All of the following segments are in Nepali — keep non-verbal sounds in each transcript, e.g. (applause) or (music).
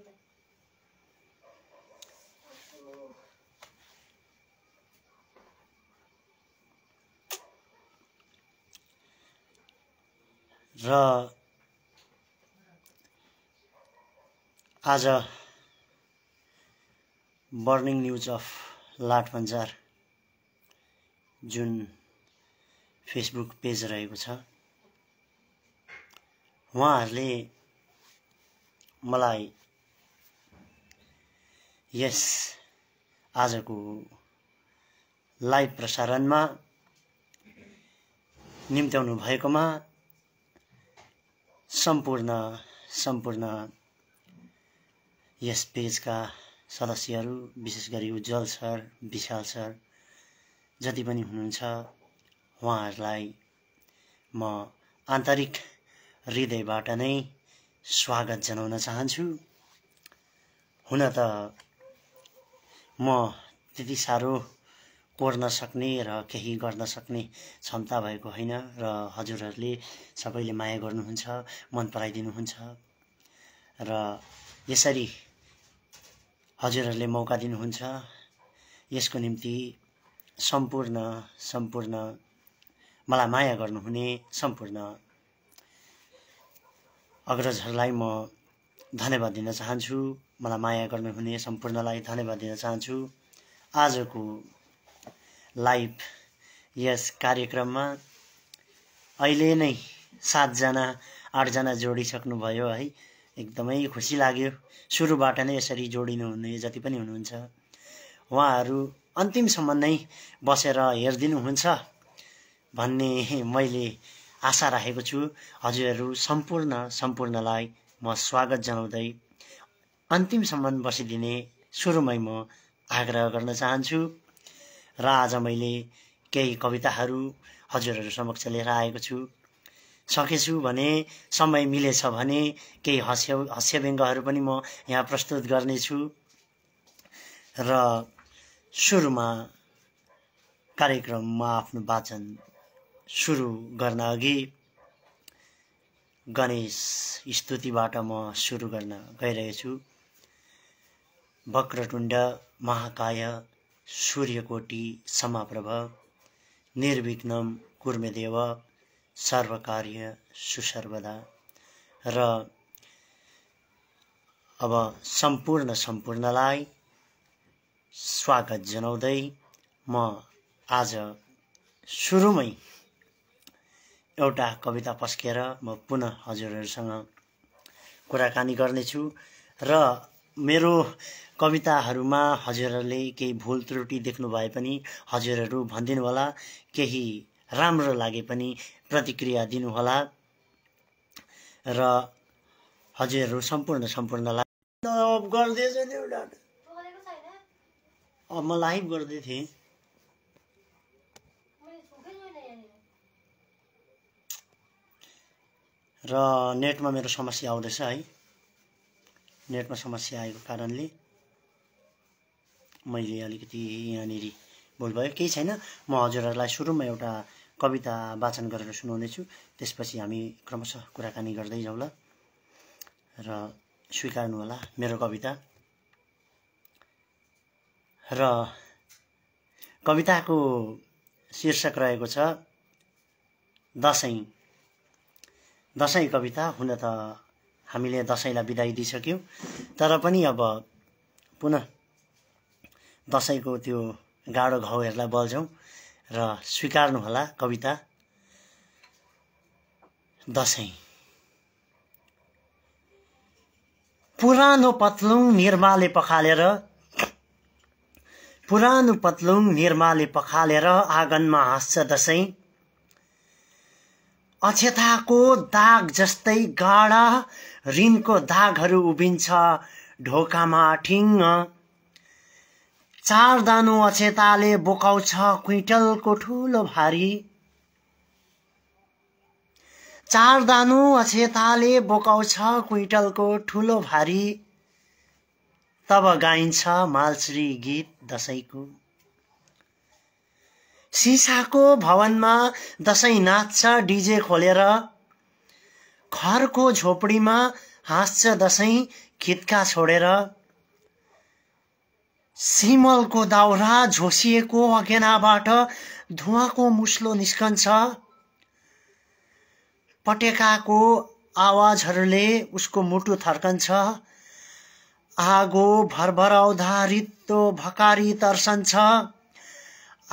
र आज बर्निङ न्युज अफ लाटबन्जार जुन फेसबुक पेज रहेको छ उहाँहरूले मलाई यस आजको लाइभ प्रसारणमा निम्त्याउनु भएकोमा सम्पूर्ण सम्पूर्ण यस पेजका सदस्यहरू विशेष गरी उज्जवल सर विशाल सर जति पनि हुनुहुन्छ उहाँहरूलाई म आन्तरिक हृदयबाट नै स्वागत जनाउन चाहन्छु हुन त म त्यति साह्रो कोर्न सक्ने र केही गर्न सक्ने क्षमता भएको होइन र हजुरहरूले सबैले माया गर्नुहुन्छ मन पराइदिनुहुन्छ र यसरी हजुरहरूले मौका दिनुहुन्छ यसको निम्ति सम्पूर्ण सम्पूर्ण मलाई माया गर्नुहुने सम्पूर्ण अग्रजहरूलाई म धन्यवाद दिन चाहन्छु मलाई माया गर्नुहुने सम्पूर्णलाई धन्यवाद दिन चाहन्छु आजको लाइभ यस कार्यक्रममा अहिले नै सातजना आठजना जोडिसक्नुभयो है एकदमै खुसी लाग्यो सुरुबाट नै यसरी जोडिनुहुने जति पनि हुनुहुन्छ उहाँहरू अन्तिमसम्म नै बसेर हेरिदिनुहुन्छ भन्ने मैले आशा राखेको छु हजुरहरू सम्पूर्ण सम्पूर्णलाई म स्वागत जनाउँदै अन्तिमसम्म बसिदिने सुरुमै म आग्रह गर्न चाहन्छु र आज मैले केही कविताहरू हजुरहरू समक्ष लिएर आएको छु सकेछु भने समय मिलेछ भने केही हस्य व्यङ्गहरू पनि म यहाँ प्रस्तुत गर्नेछु र सुरुमा कार्यक्रममा आफ्नो वाचन सुरु गर्न अघि गणेश स्तुतिबाट म सुरु गर्न गइरहेछु वक्रटुण्ड महाकाय सूर्यकोटी समाप्रभ निर्विघ्नम कुर्मेदेव सर्वकार्य सुसर्वदा र अब सम्पूर्ण सम्पूर्णलाई स्वागत जनाउँदै म आज सुरुमै एउटा कविता पस्केर म पुनः हजुरहरूसँग कुराकानी गर्नेछु र मेरो कविताहरूमा हजुरहरूले केही भुल त्रुटि देख्नु भए पनि हजुरहरू भनिदिनु होला केही राम्रो लागे पनि प्रतिक्रिया दिनुहोला र हजुरहरू सम्पूर्ण सम्पूर्णलाई गर्दै म लाइभ गर्दै थिएँ र नेटमा मेरो समस्या आउँदैछ है नेटमा समस्या आएको कारणले मैले अलिकति यहाँनिर भुल भयो केही छैन म हजुरहरूलाई सुरुमा एउटा कविता वाचन गरेर सुनाउँदैछु त्यसपछि हामी क्रमशः कुराकानी गर्दै जाउँ ल र होला मेरो कविता र कविताको शीर्षक रहेको छ दसैँ दसैँ कविता हुन त हामीले दसैँलाई बिदाई दिइसक्यौँ तर पनि अब पुनः दसैँको त्यो गाडो घाउहरूलाई बल्झौँ र स्वीकार्नुहोला कविता दसैँ पुरानो पत्लुङ निर्माले पखालेर पुरानो पत्लुङ निर्माले पखालेर आँगनमा हाँस्छ दसैँ अक्षताको दाग जस्तै गाढा ऋणको दागहरू उभिन्छ ढोकामा ठिङ्ग चार दानु अक्षताले बोकाउँछ क्विन्टलको ठुलो भारी चार दानु अक्षताले बोकाउँछ क्विन्टलको ठुलो भारी तब गाइन्छ मालश्री गीत दसैँको सिसाको भवनमा दसैँ नाच्छ डिजे खोलेर खरको झोपडीमा हाँस्छ दसैँ खित्का छोडेर सिमलको दाउरा झोसिएको अगेनाबाट धुवाको मुस्लो निस्कन्छ पटेकाको आवाजहरूले उसको मुटु थर्कन्छ आगो भरभराउँदा रित्तो भकारी तर्सन्छ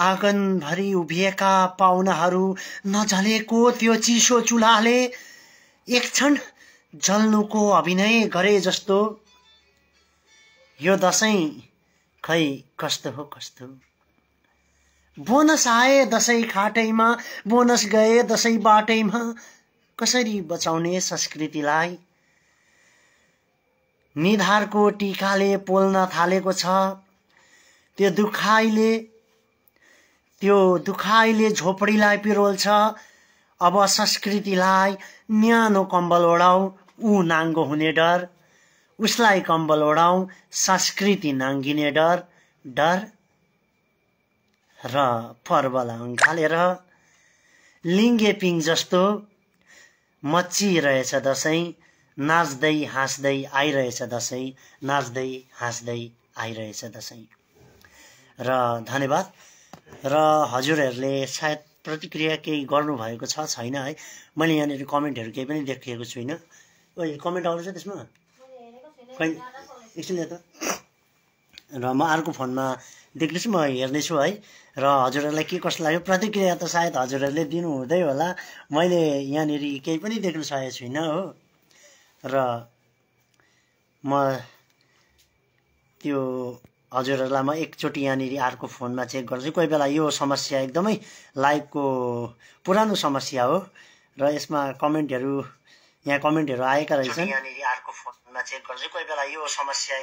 आँगनभरि उभिएका पाहुनाहरू नझलेको त्यो चिसो चुल्हाले एक क्षण जल्नुको अभिनय गरे जस्तो यो दसैँ खै कस्तो हो कस्तो बोनस आए दसैँ खाटैमा बोनस गए दसैँ बाटैमा कसरी बचाउने संस्कृतिलाई निधारको टिकाले पोल्न थालेको छ त्यो दुखाइले यो दुखाइले झोपडीलाई पिरोल्छ अब संस्कृतिलाई न्यानो कम्बल ओढाउ ऊ नाङ्गो हुने डर उसलाई कम्बल ओढाउँ संस्कृति नाङ्गिने डर डर र पर्वलाई अँगालेर लिङ्गे पिङ जस्तो मचिरहेछ दसैँ नाच्दै हाँस्दै आइरहेछ दसैँ नाच्दै हाँस्दै आइरहेछ दसैँ र धन्यवाद र हजुरहरूले सायद प्रतिक्रिया केही गर्नुभएको छ छैन है मैले यहाँनिर कमेन्टहरू केही पनि देखिएको छुइनँ ओ कमेन्ट आउँछ त्यसमा कहिले एकछिन त र म अर्को फोनमा देख्दैछु म हेर्नेछु है र हजुरहरूलाई के कस्तो लाग्यो प्रतिक्रिया त सायद हजुरहरूले दिनुहुँदै होला मैले यहाँनिर केही पनि देख्न सकेको छुइनँ हो र म त्यो हजुरहरूलाई म एकचोटि यहाँनिर अर्को फोनमा चेक गर्छु कोही बेला यो समस्या एकदमै लाइकको पुरानो समस्या हो र यसमा कमेन्टहरू यहाँ कमेन्टहरू आएका रहेछन् फोनमा चेक बेला यो साँच्चै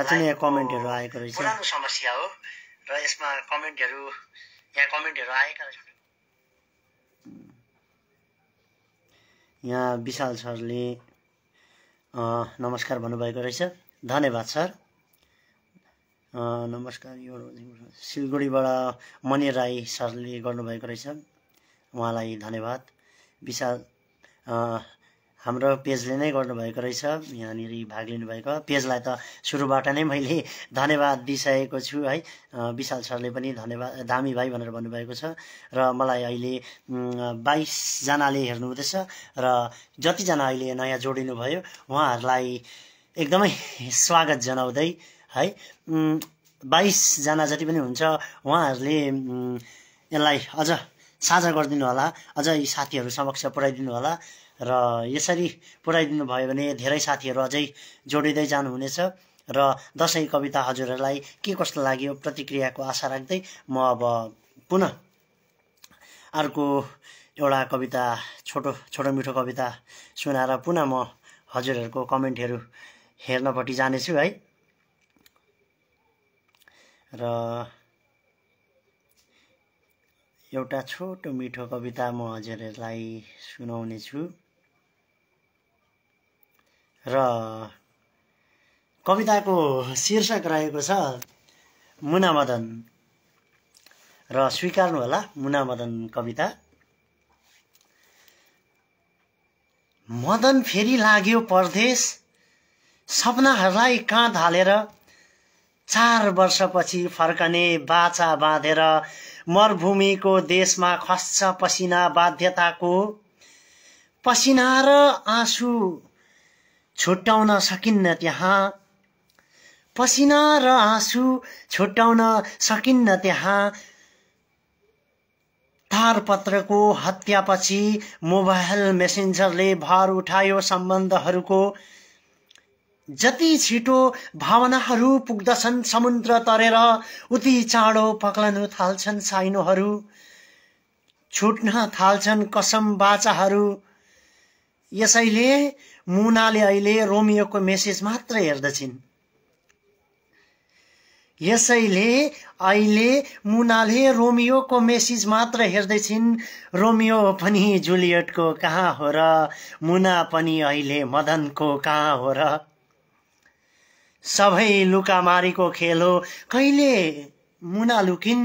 यहाँ कमेन्टहरू आएको रहेछ पुरानो समस्या हो र यसमा कमेन्टहरू यहाँ कमेन्टहरू आएका रहेछन् यहाँ विशाल सरले नमस्कार भन्नुभएको रहेछ धन्यवाद सर नमस्कार यो सिलगढीबाट मणि राई सरले गर्नुभएको रहेछ उहाँलाई धन्यवाद विशाल हाम्रो पेजले नै गर्नुभएको रहेछ यहाँनिर भाग लिनुभएको पेजलाई त सुरुबाट नै मैले धन्यवाद दिइसकेको छु है विशाल सरले पनि धन्यवाद धामी भाइ भनेर भन्नुभएको छ र मलाई अहिले बाइसजनाले हेर्नुहुँदैछ र जतिजना अहिले नयाँ जोडिनु भयो उहाँहरूलाई एकदमै स्वागत जनाउँदै है बाइसजना जति पनि हुन्छ उहाँहरूले यसलाई अझ साझा गरिदिनु होला अझ यी साथीहरू समक्ष पुऱ्याइदिनु होला र यसरी पुऱ्याइदिनु भयो भने धेरै साथीहरू अझै जोडिँदै जानुहुनेछ र दसैँ कविता हजुरहरूलाई के कस्तो लाग्यो प्रतिक्रियाको आशा राख्दै म अब पुनः अर्को एउटा कविता छोटो छोटो मिठो कविता सुनाएर पुनः म हजुरहरूको कमेन्टहरू हेर्नपट्टि जानेछु है र एउटा छोटो मिठो कविता म हजुरहरूलाई सुनाउने छु र कविताको शीर्षक रहेको छ मुनामदन र होला मुनामदन कविता मदन फेरि लाग्यो परदेश सपनाहरूलाई काँध हालेर चार वर्षपछि फर्कने बाचा बाँधेर मरुभूमिको देशमा खस्छ पसिना बाध्यताको पसिना र आँसु छुट्याउन सकिन्न त्यहाँ पसिना र आँसु छुट्याउन सकिन्न त्यहाँ तारपत्रको हत्यापछि मोबाइल मेसेन्जरले भार उठायो सम्बन्धहरूको जति छिटो भावनाहरू पुग्दछन् समुद्र तरेर उति चाँडो पक्लनु थाल्छन् साइनोहरू छुट्न थाल्छन् कसम बाचाहरू यसैले मुनाले अहिले रोमियोको मेसेज मात्र हेर्दछिन् यसैले अहिले मुनाले रोमियोको मेसेज मात्र हेर्दैछिन् रोमियो पनि जुलियटको कहाँ हो र मुना पनि अहिले मदनको कहाँ हो र सबै लुकामारीको खेल हो कहिले मुना लुकिन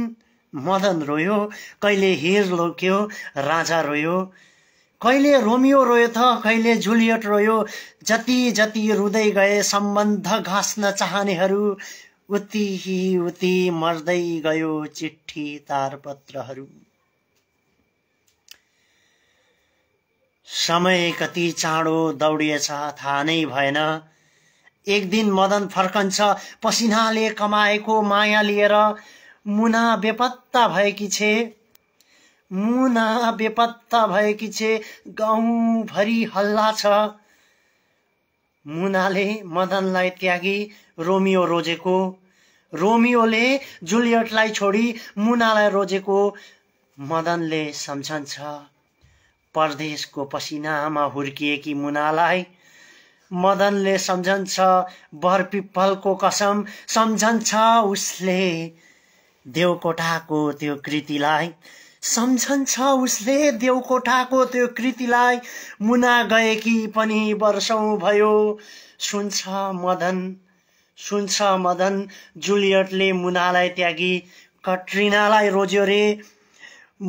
मदन रोयो कहिले हिर लुक्यो राजा रोयो कहिले रोमियो रोयो त कहिले जुलियट रोयो जति जति रुँदै गए सम्बन्ध घाँस्न चाहनेहरू उति उति मर्दै गयो चिठी तारपत्रहरू समय कति चाँडो दौडिएछ थाहा नै भएन एक दिन मदन फर्कन्छ पसिनाले कमाएको माया लिएर मुना बेपत्ता भएकी छे मुना बेपत्ता भएकी छे गाउँभरि हल्ला छ मुनाले मदनलाई त्यागी रोमियो रोजेको रोमियोले जुलियटलाई छोडी मुनालाई रोजेको मदनले सम्झन्छ परदेशको पसिनामा हुर्किएकी मुनालाई मदनले सम्झन्छ बर पिप्पलको कसम सम्झन्छ उसले देवकोठाको त्यो कृतिलाई सम्झन्छ उसले देवकोठाको त्यो कृतिलाई मुना गएकी पनि वर्षौँ भयो सुन्छ मदन सुन्छ मदन जुलियटले मुनालाई त्यागी कट्रिनालाई रोज्यो रे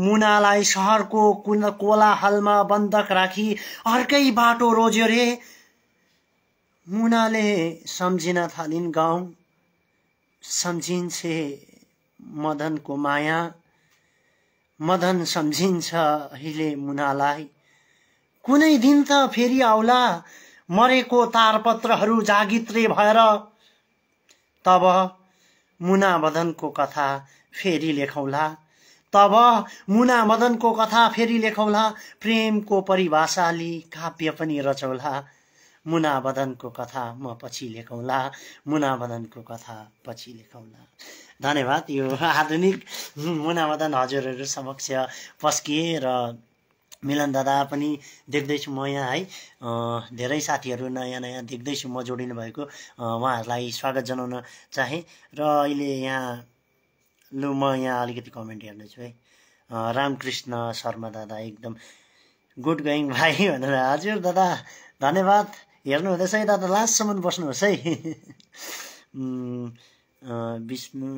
मुनालाई सहरको कुन कोलाहलमा बन्धक राखी अर्कै बाटो रोज्यो रे मुनाले सम्झिन थालिन् गाउँ सम्झिन्छे मदनको माया मदन सम्झिन्छ अहिले मुनालाई कुनै दिन त फेरि आउला मरेको तारपत्रहरू जागित्रे भएर तब मुना मदनको कथा फेरि लेखौँला तब मुना मदनको कथा फेरि लेखौँला प्रेमको परिभाषाली काव्य पनि रचौला मुनावदनको कथा म पछि लेखौँला मुनावदनको कथा पछि लेखौँला धन्यवाद यो आधुनिक मुनावदन हजुरहरू समक्ष पस्किए र मिलन दादा पनि देख्दैछु म यहाँ है धेरै साथीहरू नयाँ नयाँ देख्दैछु म जोडिनु भएको उहाँहरूलाई स्वागत जनाउन चाहेँ र अहिले यहाँ लु म यहाँ अलिकति कमेन्ट हेर्नेछु है रामकृष्ण शर्मा दादा एकदम गुड गोइङ भाइ भनेर हजुर दादा धन्यवाद हेर्नु हुँदैछ है दादा लास्टसम्म बस्नुहोस् है (laughs) विष्णु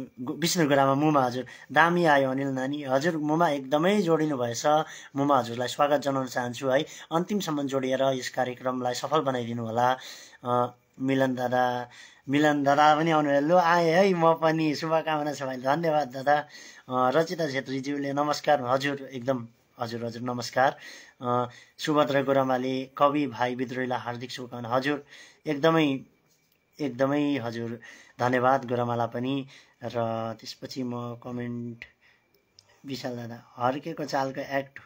विष्णु गुरामा मुमा हजुर दामी आयो अनिल नानी हजुर मुमा एकदमै जोडिनु भएछ मुमा हजुरलाई स्वागत जनाउन चाहन्छु है अन्तिमसम्म जोडिएर यस कार्यक्रमलाई सफल बनाइदिनु होला मिलन दादा मिलन दादा पनि आउनु लु आएँ है म पनि शुभकामना छ भाइ धन्यवाद दादा रचिता छेत्रीज्यूले नमस्कार हजुर एकदम हजुर हजुर नमस्कार सुभद्र गोरामाले कवि भाइ विद्रोहीलाई हार्दिक शुभकामना हजुर एकदमै एकदमै हजुर धन्यवाद गोरामाला पनि र त्यसपछि म कमेन्ट विशाल दादा हर्केको चालको एक्ट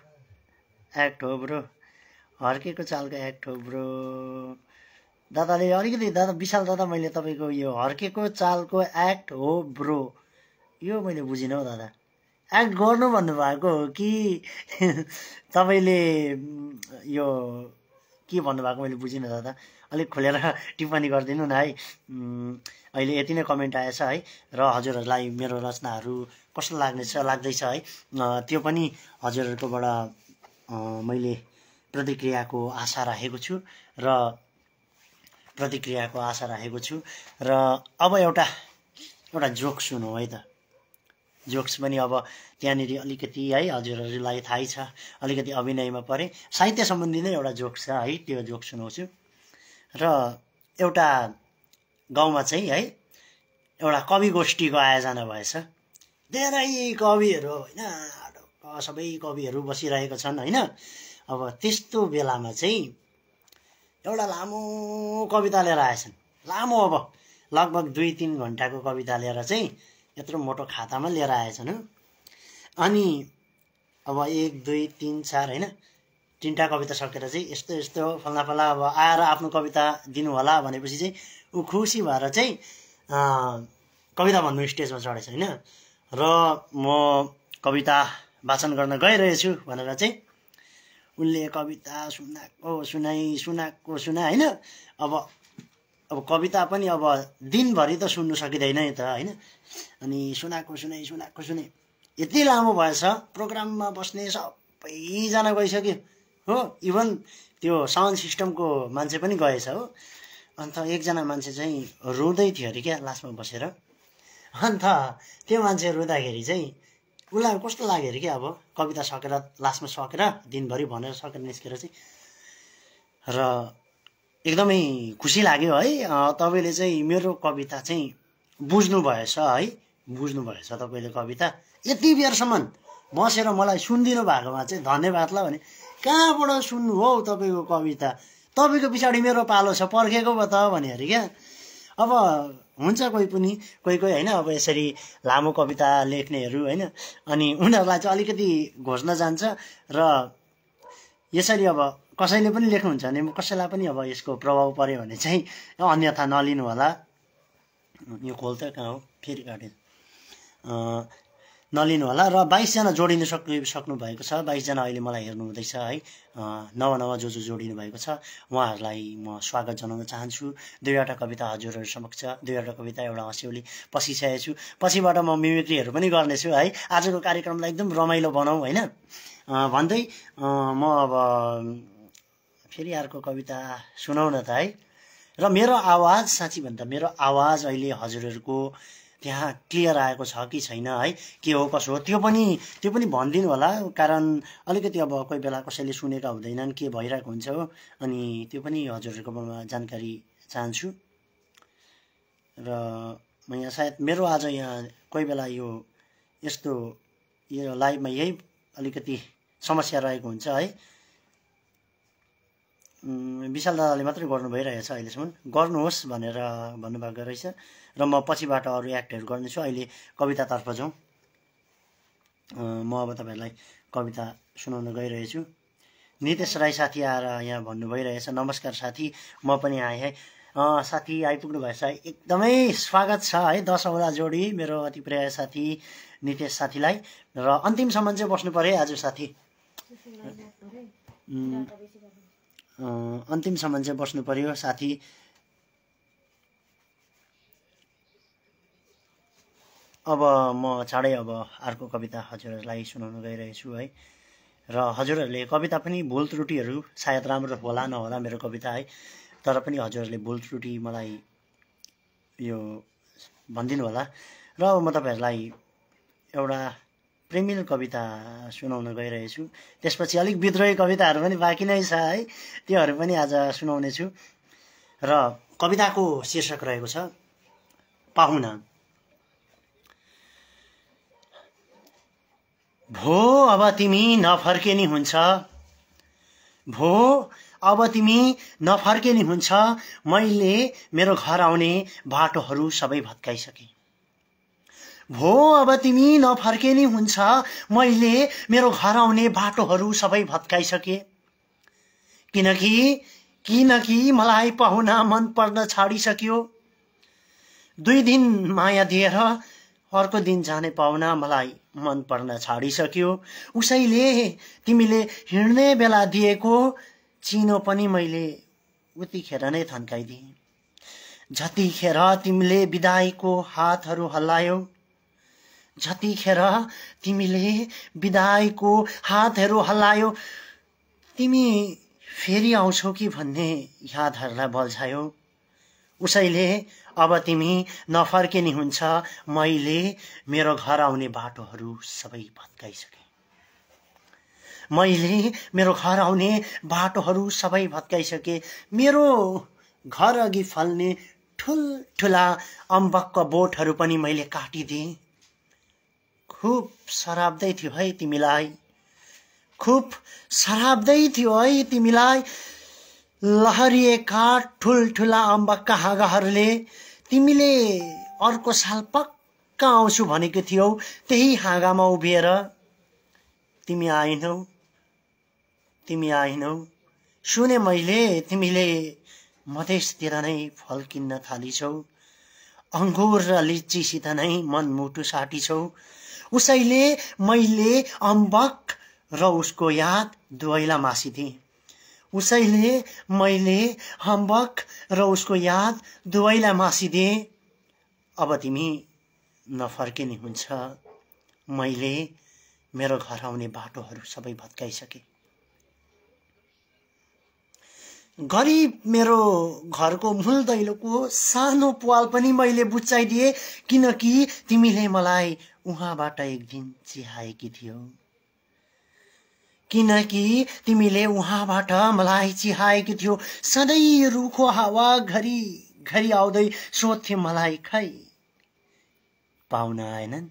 एक्ट हो ब्रो हर्केको चालको एक्ट हो ब्रो दादाले अलिकति दादा विशाल दादा मैले तपाईँको यो हर्केको चालको एक्ट हो ब्रो यो मैले बुझिनँ हौ दादा एक्ट गर्नु भन्नुभएको हो कि (laughs) तपाईँले यो के भन्नुभएको मैले बुझिनँ दादा अलिक खोलेर (laughs) टिप्पणी गरिदिनु न है अहिले यति नै कमेन्ट आएछ है र हजुरहरूलाई मेरो रचनाहरू कस्तो लाग्नेछ लाग्दैछ है त्यो पनि हजुरहरूकोबाट मैले प्रतिक्रियाको आशा राखेको छु र प्रतिक्रियाको आशा राखेको छु र अब एउटा एउटा जोक सुनौँ है त जोक्स पनि अब त्यहाँनिर अलिकति है हजुरहरूलाई थाहै छ अलिकति अभिनयमा परे साहित्य सम्बन्धी नै एउटा जोक्स छ है त्यो जोक सुनाउँछु र एउटा गाउँमा चाहिँ है एउटा कवि गोष्ठीको आयोजना भएछ धेरै कविहरू होइन सबै कविहरू बसिरहेको छन् होइन अब त्यस्तो बेलामा चाहिँ एउटा लामो कविता लिएर आएछन् लामो अब लगभग दुई तिन घन्टाको कविता लिएर चाहिँ यत्रो मोटो खातामा लिएर आएछन् अनि अब एक दुई तिन चार होइन तिनवटा कविता सकेर चाहिँ यस्तो यस्तो फल्ला फल्ला अब आएर आफ्नो कविता दिनु होला भनेपछि चाहिँ ऊ खुसी भएर चाहिँ कविता भन्नु स्टेजमा चढेछ होइन र म कविता वाचन गर्न गइरहेछु भनेर चाहिँ उनले कविता सुनाएको सुनाइ सुनाएको सुना होइन अब अब कविता पनि अब दिनभरि त सुन्नु सकिँदैन नि त होइन अनि सुनाएको सुनाइ सुनाएको सुने यति लामो भएछ प्रोग्राममा बस्ने सबैजना गइसक्यो हो इभन त्यो साउन्ड सिस्टमको मान्छे पनि गएछ हो अन्त एकजना मान्छे चाहिँ रुँदै थियो अरे क्या लास्टमा बसेर अन्त त्यो मान्छे रुँदाखेरि चाहिँ उसलाई कस्तो लाग्यो अरे क्या अब कविता सकेर लास्टमा सकेर दिनभरि भनेर सकेर निस्केर चाहिँ र एकदमै खुसी लाग्यो है तपाईँले चाहिँ मेरो कविता चाहिँ बुझ्नु भएछ है बुझ्नु भएछ तपाईँले कविता यति बेरसम्म बसेर मलाई सुनिदिनु भएकोमा चाहिँ धन्यवाद ल भने कहाँबाट सुन्नु हो तपाईँको कविता तपाईँको पछाडि मेरो पालो छ पर्खेको भयो त भने अरे क्या अब हुन्छ कोही पनि कोही कोही होइन अब यसरी लामो कविता लेख्नेहरू होइन अनि उनीहरूलाई चाहिँ अलिकति घोज्न जान्छ र यसरी अब कसैले पनि लेख्नुहुन्छ भने कसैलाई पनि अब यसको प्रभाव पऱ्यो भने चाहिँ अन्यथा नलिनु होला यो खोल त कहाँ हो फेरि काटेँ नलिनु होला र बाइसजना जोडिनु सक्नु सक्नु भएको छ बाइसजना अहिले मलाई हेर्नु हुँदैछ है नवा नवा जो जो जोडिनु भएको छ उहाँहरूलाई म स्वागत जनाउन चाहन्छु दुईवटा कविता हजुरहरू समक्ष दुईवटा कविता एउटा हँस्यौली पसिसकेको छु पछिबाट म मिमिक्रीहरू पनि गर्नेछु है आजको कार्यक्रमलाई एकदम रमाइलो बनाऊ होइन भन्दै म अब फेरि अर्को कविता सुनाउन त है र मेरो आवाज साँच्ची भन्दा मेरो आवाज अहिले हजुरहरूको त्यहाँ क्लियर आएको छ कि छैन है के हो कसो हो त्यो पनि त्यो पनि भनिदिनु होला कारण अलिकति अब कोही बेला कसैले सुनेका हुँदैनन् के भइरहेको हुन्छ हो अनि त्यो पनि हजुरहरूकोमा जानकारी चाहन्छु र म यहाँ सायद मेरो आज यहाँ कोही बेला यो यस्तो यो लाइफमा यही अलिकति समस्या रहेको हुन्छ है विशाल दादाले मात्रै गर्नु भइरहेछ अहिलेसम्म गर्नुहोस् भनेर भन्नुभएको रहेछ र म पछिबाट अरू एक्टहरू गर्नेछु अहिले कवितातर्फ जाउँ म अब तपाईँहरूलाई कविता सुनाउन गइरहेछु नितेश राई साथी आएर यहाँ भन्नु भइरहेछ नमस्कार साथी म पनि आएँ है साथी आइपुग्नु भएछ एकदमै स्वागत छ है दसवटा जोडी मेरो अति प्रिय साथी नितेश साथीलाई र अन्तिमसम्म चाहिँ बस्नु पऱ्यो आज साथी अन्तिमसम्म चाहिँ बस्नु पर्यो साथी अब म चाँडै अब अर्को कविता हजुरहरूलाई सुनाउन गइरहेछु है र हजुरहरूले कविता पनि भुल त्रुटिहरू सायद राम्रो होला नहोला मेरो कविता है तर पनि हजुरहरूले भुल त्रुटि मलाई यो भनिदिनु होला र अब म तपाईँहरूलाई एउटा प्रेमिल कविता सुनाउन गइरहेछु त्यसपछि अलिक विद्रोही कविताहरू पनि बाँकी नै छ है त्योहरू पनि आज सुनाउनेछु र कविताको शीर्षक रहेको छ पाहुना भो अब तिमी नफर्केनी हुन्छ भो अब तिमी नफर्केनी हुन्छ मैले मेरो घर आउने बाटोहरू सबै भत्काइसकेँ भो अब तिमी नफर्के नै हुन्छ मैले मेरो घर आउने बाटोहरू सबै भत्काइसके किनकि किनकि मलाई पाहुना मन पर्न छाडिसक्यो दुई दिन माया दिएर अर्को दिन जाने पाहुना मलाई मन पर्न छाडिसक्यो उसैले तिमीले हिँड्ने बेला दिएको चिनो पनि मैले उतिखेर नै थन्काइदिएँ जतिखेर तिमीले बिदाईको हातहरू हल्लायौ जतिखेर तिमीले विदाईको हातहरू हल्लायो तिमी फेरि आउँछौ कि भन्ने यादहरूलाई बल्झायो उसैले अब तिमी नफर्किने हुन्छ मैले मेरो घर आउने बाटोहरू सबै भत्काइसकेँ मैले मेरो घर आउने बाटोहरू सबै भत्काइसकेँ मेरो घर अघि फल्ने ठुल्ठुला अम्बकको बोटहरू पनि मैले काटिदिएँ खुब सराप्दै थियो है तिमीलाई खुब सराप्दै थियो है तिमीलाई लहरिएका ठुल्ठुला अम्बकका हाँगाहरूले तिमीले अर्को साल पक्का आउँछु भनेको थियौ त्यही हाँगामा उभिएर तिमी आइनौ तिमी आइनौ सुने मैले तिमीले मधेसतिर नै फल किन्न थालिछौ अङ्गुर र लिचीसित नै मनमुटु मुटु छौ उसैले मैले अम्बक र उसको याद दुवैलाई मासिदिएँ उसैले मैले अम्बक र उसको याद दुवैलाई मासिदिएँ अब तिमी नफर्किने हुन्छ मैले मेरो घर आउने बाटोहरू सबै भत्काइसकेँ गरिब मेरो घरको मूल दैलोको सानो पाल पनि मैले बुच्चाइदिएँ किनकि तिमीले मलाई उहाँबाट एक दिन चिहाएकी थियो किनकि तिमीले उहाँबाट मलाई चिहाएकी थियो सधैँ रुखो हावा घरि घरि आउँदै सोध्थे मलाई खै पाहुना आएनन्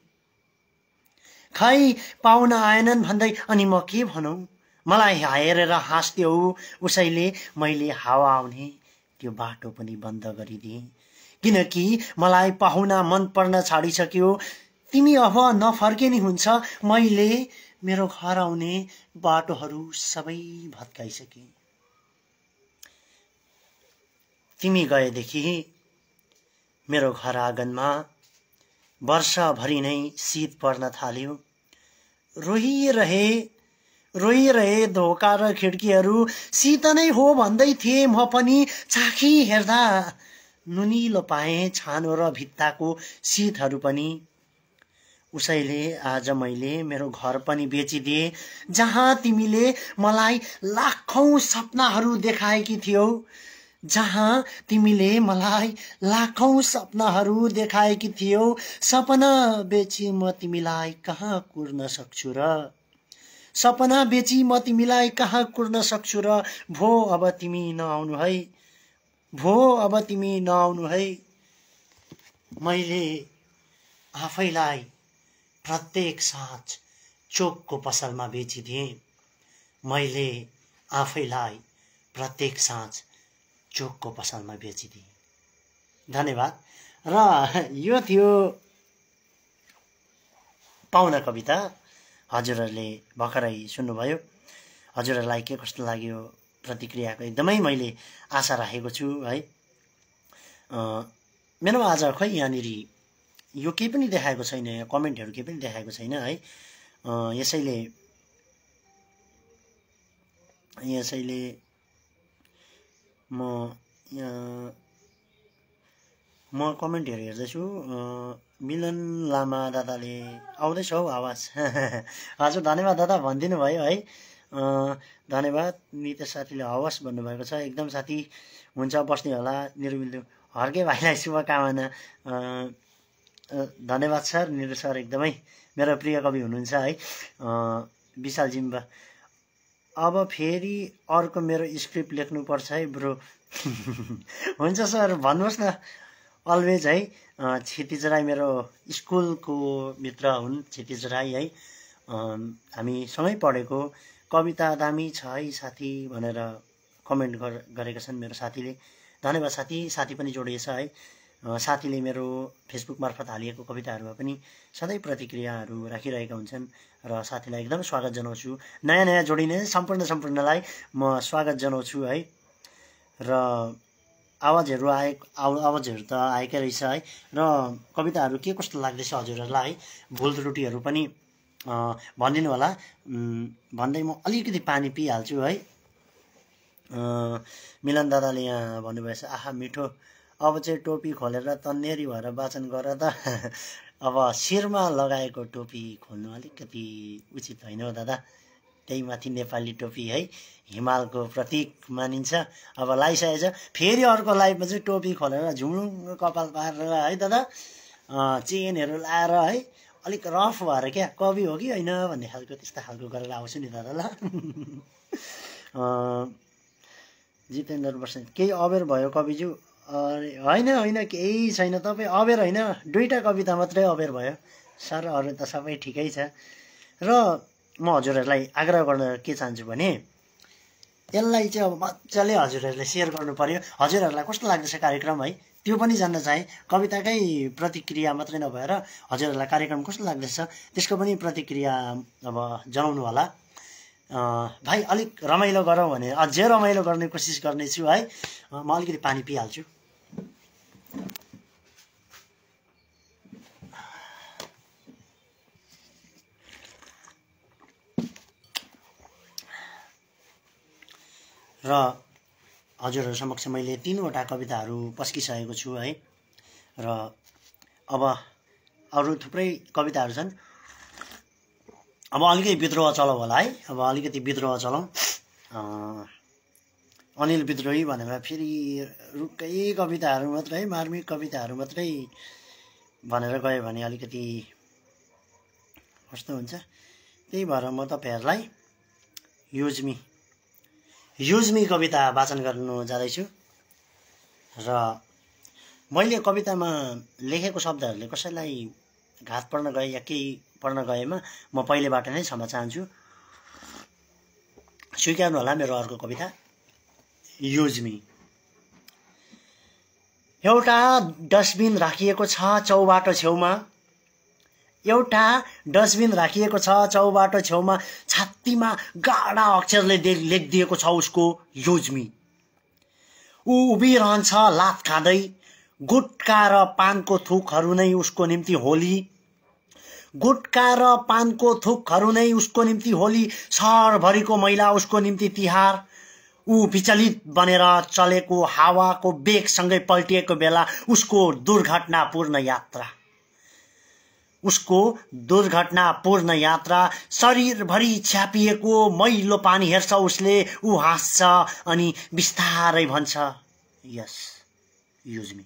खै पाहुना आएनन् भन्दै अनि म के भनौँ मलाई हेरेर हाँस्थ्यौ उसैले मैले हावा आउने त्यो बाटो पनि बन्द गरिदिएँ किनकि मलाई पाहुना मन पर्न छाडिसक्यो तिमी अब नफर्के नि हुन्छ मैले मेरो घर आउने बाटोहरू सबै भत्काइसके तिमी गएदेखि मेरो घर आँगनमा वर्षभरि नै शीत पर्न थाल्यो रोइरहे रोइरहे धोका र खिड्कीहरू शीत नै हो भन्दै थिए म पनि चाखी हेर्दा नुनिलो पाएँ छानो र भित्ताको शीतहरू पनि उसैले आज मैले मेरो घर पनि बेचिदिए जहाँ तिमीले मलाई लाखौँ सपनाहरू देखाएकी थियौ जहाँ तिमीले मलाई लाखौँ सपनाहरू देखाएकी थियौ सपना बेची म तिमीलाई कहाँ कुर्न सक्छु र सपना बेची म तिमीलाई कहाँ कुर्न सक्छु र भो अब तिमी नआउनु है भो अब तिमी नआउनु है मैले आफैलाई प्रत्येक साँझ चोकको पसलमा बेचिदिएँ मैले आफैलाई प्रत्येक साँझ चोकको पसलमा बेचिदिएँ धन्यवाद र यो थियो पाहुना कविता हजुरहरूले भर्खरै सुन्नुभयो हजुरहरूलाई के कस्तो लाग्यो प्रतिक्रियाको एकदमै मैले आशा राखेको छु है मेरो आज खै यहाँनिर यो केही पनि देखाएको छैन यहाँ कमेन्टहरू केही पनि देखाएको छैन है यसैले यसैले म म कमेन्टहरू हेर्दैछु मिलन लामा दादाले आउँदैछ हौ आवाज (laughs) हजुर धन्यवाद दादा भनिदिनु भयो है धन्यवाद नित साथीले हवस् भन्नुभएको छ एकदम साथी हुन्छ बस्ने होला निरुबिन्दु हर्के भाइलाई (laughs) शुभकामना धन्यवाद सर निरु सर एकदमै मेरो प्रिय कवि हुनुहुन्छ है विशाल जिम्बा अब फेरि अर्को मेरो स्क्रिप्ट लेख्नुपर्छ है ब्रो (laughs) हुन्छ सर भन्नुहोस् न अलवेज है क्षितिज राई मेरो स्कुलको मित्र हुन् क्षितिज राई है हामी सँगै पढेको कविता दामी छ है साथी भनेर कमेन्ट गरेका छन् मेरो साथीले धन्यवाद साथी साथी पनि जोडिएछ है साथीले मेरो फेसबुक मार्फत हालिएको कविताहरूमा पनि सधैँ प्रतिक्रियाहरू राखिरहेका हुन्छन् र साथीलाई एकदम स्वागत जनाउँछु नयाँ नयाँ जोडिने सम्पूर्ण सम्पूर्णलाई म स्वागत जनाउँछु है र आवाजहरू आए आवाजहरू त आएकै रहेछ है र कविताहरू के कस्तो लाग्दैछ हजुरहरूलाई है भुल त्रुटिहरू पनि भनिदिनु होला भन्दै म अलिकति पानी पिइहाल्छु है मिलन दादाले यहाँ भन्नुभएछ आहा मिठो अब चाहिँ टोपी खोलेर तन्नेरी भएर वाचन गर त (laughs) अब शिरमा लगाएको टोपी खोल्नु अलिकति उचित होइन हो दादा त्यही माथि नेपाली टोपी है हिमालको प्रतीक मानिन्छ अब लगाइसकेछ फेरि अर्को लाइफमा चाहिँ टोपी खोलेर झुमुङ कपाल पारेर है दादा चेनहरू लाएर है अलिक रफ भएर क्या कवि हो कि होइन भन्ने खालको त्यस्तो खालको गरेर आउँछु नि दादा ल (laughs) जितेन्द्र बस्नेत केही अवेर भयो कविज्यू होइन होइन केही छैन तपाईँ अवेर होइन दुईवटा कविता मात्रै अवेर भयो सर अरू त सबै ठिकै छ र म हजुरहरूलाई आग्रह गर्न के चाहन्छु भने यसलाई चाहिँ अब मजाले हजुरहरूले सेयर गर्नु पऱ्यो हजुरहरूलाई कस्तो लाग्दैछ कार्यक्रम है त्यो पनि जान्न चाहे कविताकै प्रतिक्रिया मात्रै नभएर हजुरहरूलाई कार्यक्रम कस्तो लाग्दैछ त्यसको पनि प्रतिक्रिया अब जनाउनु होला भाइ अलिक रमाइलो गरौँ भने अझै रमाइलो गर्ने कोसिस गर्नेछु है म अलिकति पानी पिइहाल्छु र हजुरहरू समक्ष मैले तिनवटा कविताहरू पस्किसकेको छु है र अब अरू थुप्रै कविताहरू छन् अब अलिकति विद्रोह चलाउ होला है अब अलिकति विद्रोह चलाउँ अनिल विद्रोही भनेर फेरि रुखकै कविताहरू मात्रै मार्मिक कविताहरू मात्रै भनेर गयो भने अलिकति कस्तो हुन्छ त्यही भएर म तपाईँहरूलाई युजमी युजमी कविता वाचन गर्नु जाँदैछु र मैले कवितामा लेखेको शब्दहरूले कसैलाई घात पढ्न गए या केही पढ्न गएमा म पहिलेबाट नै क्षमा चाहन्छु होला मेरो अर्को कविता युजमी एउटा डस्टबिन राखिएको छ चौबाटो छेउमा एउटा डस्टबिन राखिएको छ चौबाटो छेउमा छात्तीमा गाडा अक्षरले लेखिदिएको छ उसको योजमी ऊ उभिरहन्छ लात खाँदै गुटका र पानको थुकहरू नै उसको निम्ति होली गुटका र पानको थुकहरू नै उसको निम्ति होली सहरभरिको मैला उसको निम्ति तिहार ऊ विचलित बनेर चलेको हावाको बेगसँगै पल्टिएको बेला उसको दुर्घटनापूर्ण यात्रा उसको दुर्घटनापूर्ण यात्रा शरीरभरि छ्यापिएको मैलो पानी हेर्छ उसले ऊ हाँस्छ अनि बिस्तारै भन्छ यस मी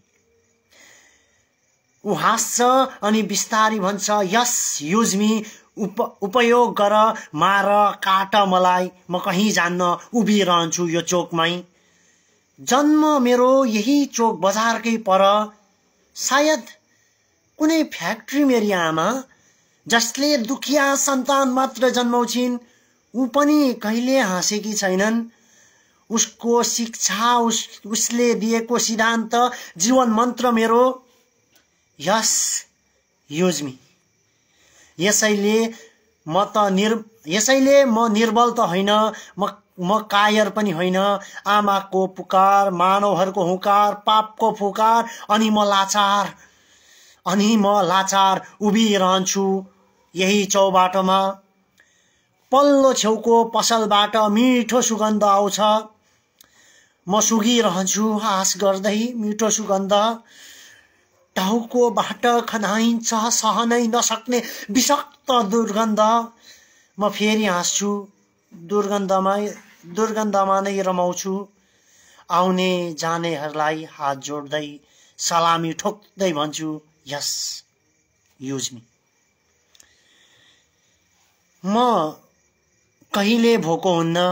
ऊ हाँस्छ अनि बिस्तारै भन्छ यस मी उप उपयोग गर मार काट मलाई म कहीँ जान्न उभिरहन्छु यो चोकमै जन्म मेरो यही चोक बजारकै पर सायद कुनै फ्याक्ट्री मेरी आमा जसले दुखिया सन्तान मात्र जन्माउँछिन् ऊ पनि कहिले हाँसेकी छैनन् उसको शिक्षा उस उसले दिएको सिद्धान्त जीवन मन्त्र मेरो यस योजमी यसैले म त निर् यसैले म निर्बल त होइन म म कायर पनि होइन आमाको पुकार मानवहरूको हुकार पापको फुकार अनि म लाचार अनि म लाचार उभिरहन्छु यही चौबाटोमा पल्लो छेउको पसलबाट मिठो सुगन्ध आउँछ म सुगिरहन्छु आस गर्दै मिठो सुगन्ध टाउकोबाट खनाइन्छ सहनै नसक्ने विषक्त दुर्गन्ध म फेरि हाँस्छु दुर्गन्धमा दुर्गन्धमा नै रमाउँछु आउने जानेहरूलाई हात जोड्दै सलामी ठोक्दै भन्छु यस युज मी म कहिले भोको हुन्न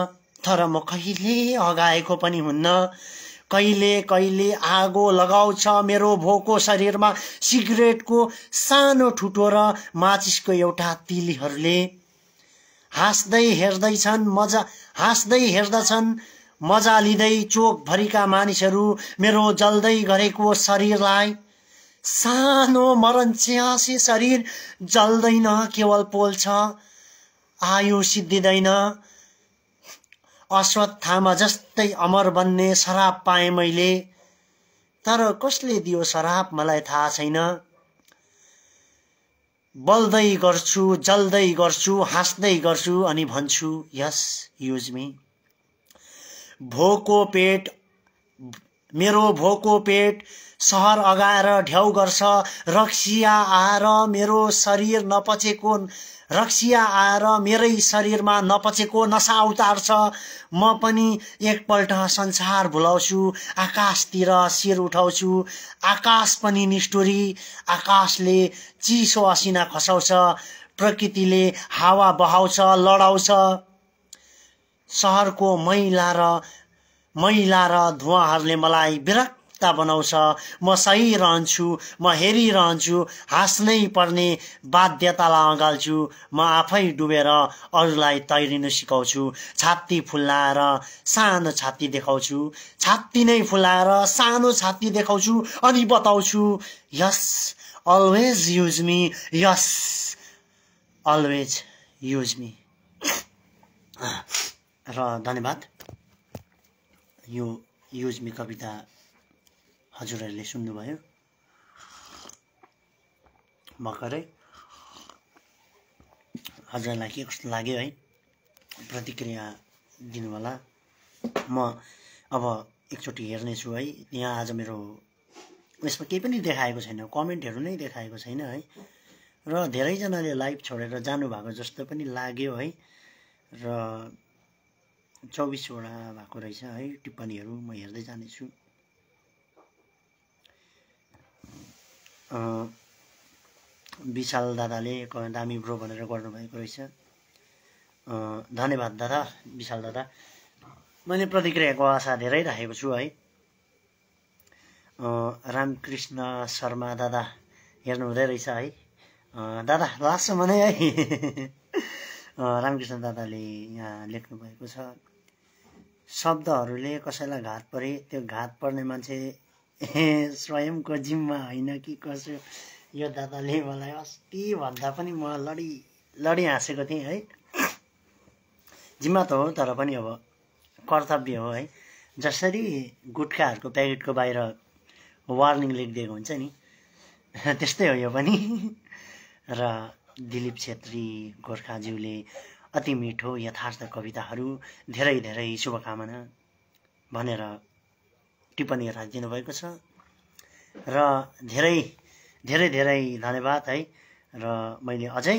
तर म कहिले अगाएको पनि हुन्न कहिले कहिले आगो लगाउँछ मेरो भोको शरीरमा सिगरेटको सानो ठुटो र माचिसको एउटा तिलीहरूले हाँस्दै हेर्दैछन् मजा हाँस्दै हेर्दछन् मजा लिँदै चोकभरिका मानिसहरू मेरो जल्दै गरेको शरीरलाई सानो मरण च्यासी शरीर जल्दैन केवल पोल्छ आयु सिद्धिँदैन अश्वत्थामा जस्तै अमर बन्ने शराब पाएँ मैले तर कसले दियो शराब मलाई थाहा छैन बल्दै गर्छु जल्दै गर्छु हाँस्दै गर्छु अनि भन्छु यस युजमी भोको पेट मेरो भोको पेट सहर अगाएर ढ्याउ गर्छ रक्सिया आएर मेरो शरीर नपचेको रक्सिया आएर मेरै शरीरमा नपचेको नसा उतार्छ म पनि एकपल्ट संसार भुलाउँछु आकाशतिर शिर उठाउँछु आकाश पनि निष्ठुरी आकाशले चिसो असिना खसाउँछ प्रकृतिले हावा बहाउँछ लडाउँछ सहरको मैला र मैला र धुवाहरूले मलाई विरक्त पुख्ता बनाउँछ म सही रहन्छु म हेरिरहन्छु हाँस्नै पर्ने बाध्यतालाई अँगाल्छु म आफै डुबेर अरूलाई तैरिन सिकाउँछु छात्ती फुल्लाएर सानो छाती देखाउँछु छाती नै फुलाएर सानो छाती देखाउँछु अनि बताउँछु yes always use me yes always use me र धन्यवाद यो युज मी कविता हजुरहरूले सुन्नुभयो भर्खरै हजुरलाई के कस्तो लाग्यो है प्रतिक्रिया दिनुहोला म अब एकचोटि हेर्नेछु है यहाँ आज मेरो यसमा केही पनि देखाएको छैन कमेन्टहरू नै देखाएको छैन है र धेरैजनाले लाइभ छोडेर जानुभएको जस्तो पनि लाग्यो है र चौबिसवटा भएको रहेछ है टिप्पणीहरू म हेर्दै जानेछु विशाल दादाले दामी ब्रो भनेर गर्नुभएको रहेछ धन्यवाद दादा विशाल दादा मैले प्रतिक्रियाको आशा धेरै राखेको छु है रामकृष्ण शर्मा दादा हेर्नु हुँदै रहेछ है दादा लास्टसम्म नै है रामकृष्ण दादाले यहाँ लेख्नुभएको छ शब्दहरूले कसैलाई घात परे त्यो घात पर्ने मान्छे (laughs) स्वयंको जिम्मा होइन कि कसो यो दादाले मलाई अस्ति भन्दा पनि म लडी लडी हाँसेको थिएँ है जिम्मा त हो तर पनि अब कर्तव्य हो है जसरी गुटखाहरूको प्याकेटको बाहिर वार्निङ लेखिदिएको हुन्छ नि (laughs) त्यस्तै हो यो पनि (laughs) र दिलीप छेत्री गोर्खाज्यूले अति मिठो यथार्थ कविताहरू धेरै धेरै शुभकामना भनेर टिप्पणी राखिदिनु भएको छ र धेरै धेरै धेरै धन्यवाद है र मैले अझै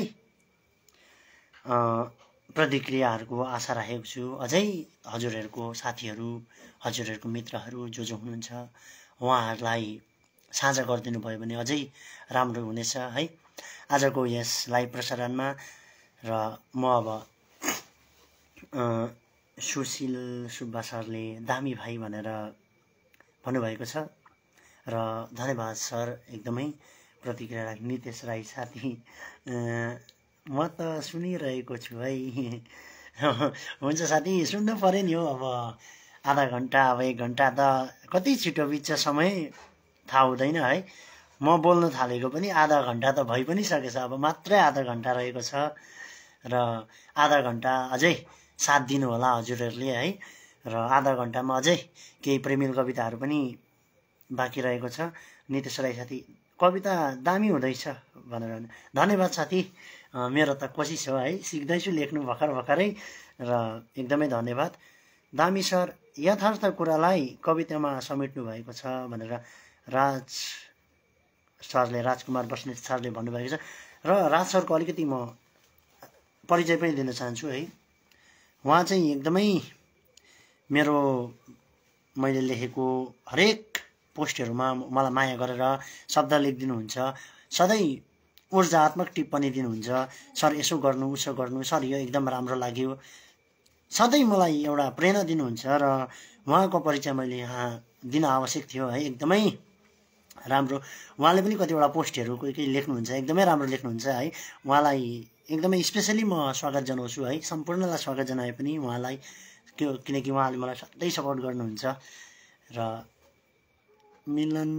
प्रतिक्रियाहरूको आशा राखेको छु अझै हजुरहरूको साथीहरू हजुरहरूको मित्रहरू जो जो हुनुहुन्छ उहाँहरूलाई साझा गरिदिनु भयो भने अझै राम्रो हुनेछ है आजको यस लाइभ प्रसारणमा र म अब सुशील सुब्बा सरले दामी भाइ भनेर भन्नुभएको छ र धन्यवाद सर एकदमै प्रतिक्रिया राख्ने नितेश राई साथी म त सुनिरहेको छु है हुन्छ साथी सुन्नु पऱ्यो नि हो अब आधा घन्टा अब एक घन्टा त कति छिटो बित्छ समय थाहा हुँदैन है म बोल्न थालेको पनि आधा घन्टा त भइ पनि सकेछ अब मात्रै आधा घन्टा रहेको छ र आधा घन्टा अझै साथ दिनु होला हजुरहरूले है र आधा घन्टामा अझै केही प्रेमिल कविताहरू पनि बाँकी रहेको छ नितेश राई साथी कविता दामी हुँदैछ भनेर धन्यवाद साथी मेरो त कोसिस हो है सिक्दैछु लेख्नु भर्खर भर्खरै र एकदमै धन्यवाद दामी सर यथार्थ कुरालाई कवितामा समेट्नु भएको छ भनेर राज सरले राजकुमार बस्नेत सरले भन्नुभएको छ र राज सरको अलिकति म परिचय पनि दिन चाहन्छु है उहाँ चाहिँ एकदमै मेरो मैले लेखेको हरेक पोस्टहरूमा मलाई माया गरेर शब्द लेखिदिनुहुन्छ सधैँ ऊर्जात्मक टिप्पणी दिनुहुन्छ सर यसो गर्नु उसो गर्नु सर यो एकदम राम्रो लाग्यो सधैँ मलाई एउटा प्रेरणा दिनुहुन्छ र उहाँको परिचय मैले यहाँ दिन आवश्यक थियो है एकदमै राम्रो उहाँले पनि कतिवटा पोस्टहरू कोही कोही लेख्नुहुन्छ एकदमै राम्रो लेख्नुहुन्छ है उहाँलाई एकदमै स्पेसली म स्वागत जनाउँछु है सम्पूर्णलाई स्वागत जनाए पनि उहाँलाई त्यो किनकि उहाँले मलाई सधैँ सपोर्ट गर्नुहुन्छ र मिलन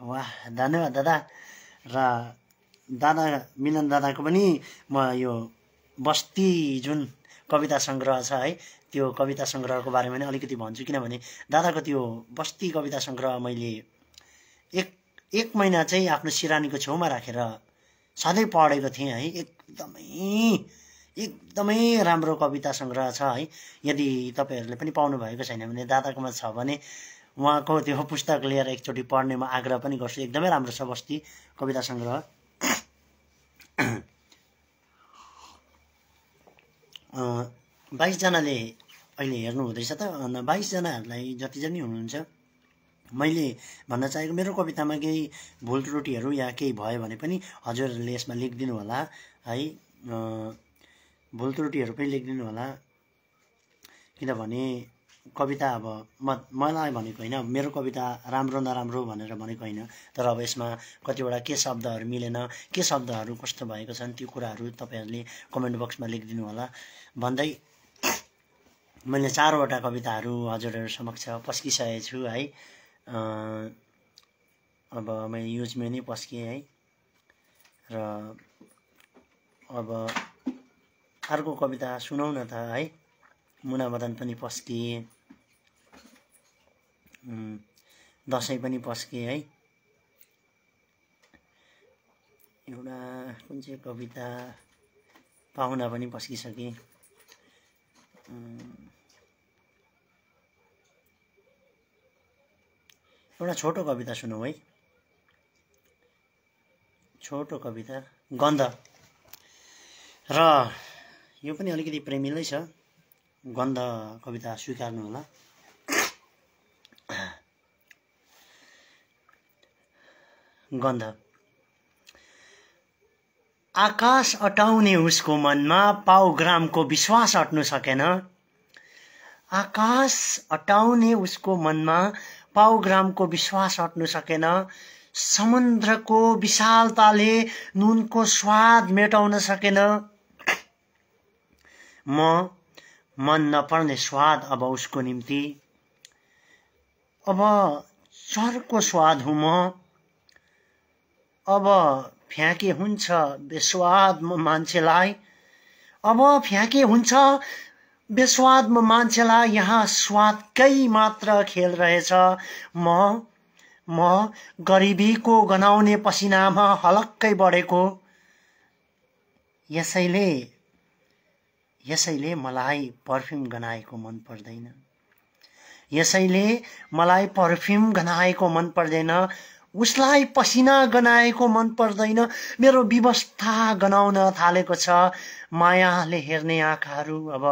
वाह धन्यवाद दादा र दादा मिलन दादाको पनि म यो बस्ती जुन कविता सङ्ग्रह छ है त्यो कविता सङ्ग्रहको बारेमा नै अलिकति भन्छु किनभने दादाको त्यो बस्ती कविता सङ्ग्रह मैले एक एक महिना चाहिँ आफ्नो सिरानीको छेउमा राखेर सधैँ पढेको थिएँ है एकदमै एकदमै राम्रो कविता सङ्ग्रह छ है यदि तपाईँहरूले पनि पाउनुभएको छैन भने दादाकोमा छ भने उहाँको त्यो पुस्तक लिएर एकचोटि पढ्ने म आग्रह पनि गर्छु एकदमै राम्रो छ बस्ती कविता सङ्ग्रह बाइसजनाले अहिले हेर्नु हुँदैछ त अन्त बाइसजनाहरूलाई जनी हुनुहुन्छ मैले भन्न चाहेको मेरो कवितामा केही भुल त्रुटिहरू या केही भयो भने पनि हजुरहरूले यसमा लेखिदिनु होला है भुल त्रुटिहरू पनि लेखिदिनु होला किनभने कविता अब म मलाई भनेको होइन मेरो कविता राम्रो नराम्रो भनेर भनेको होइन तर अब यसमा कतिवटा के शब्दहरू मिलेन के शब्दहरू कस्तो भएको छन् त्यो कुराहरू तपाईँहरूले कमेन्ट बक्समा लेखिदिनु होला भन्दै मैले चारवटा कविताहरू हजुरहरू समक्ष पस्किसकेको छु है अब मैले युजमा नै पस्केँ है र अब अर्को कविता सुनाउ न त है मदन पनि पस्किए दसैँ पनि पस्के है एउटा कुन चाहिँ कविता पाहुना पनि पस्किसके एउटा छोटो कविता सुनौँ है छोटो कविता गन्ध र यो पनि अलिकति प्रेमिलै छ गन्ध कविता स्वीकार्नु होला गन्ध आकाश अटाउने उसको मनमा पाउ ग्रामको विश्वास अट्नु सकेन आकाश अटाउने उसको मनमा पाउ ग्रामको विश्वास अट्नु सकेन समुद्रको विशालताले नुनको स्वाद मेटाउन सकेन म मन नपर्ने स्वाद अब उसको निम्ति अब चर्को स्वाद हुँ म अब फ्याँके हुन्छ बेस्वाद म मान्छेलाई अब फ्याँके हुन्छ बेस्वाद म मान्छेलाई यहाँ स्वादकै मात्र खेल रहेछ म म गरिबीको गनाउने पसिनामा हलक्कै बढेको यसैले यसैले मलाई पर्फ्युम गनाएको मन पर्दैन यसैले मलाई पर्फ्युम गनाएको मन पर्दैन उसलाई पसिना गनाएको मन पर्दैन मेरो व्यवस्था गनाउन थालेको छ मायाले हेर्ने आँखाहरू अब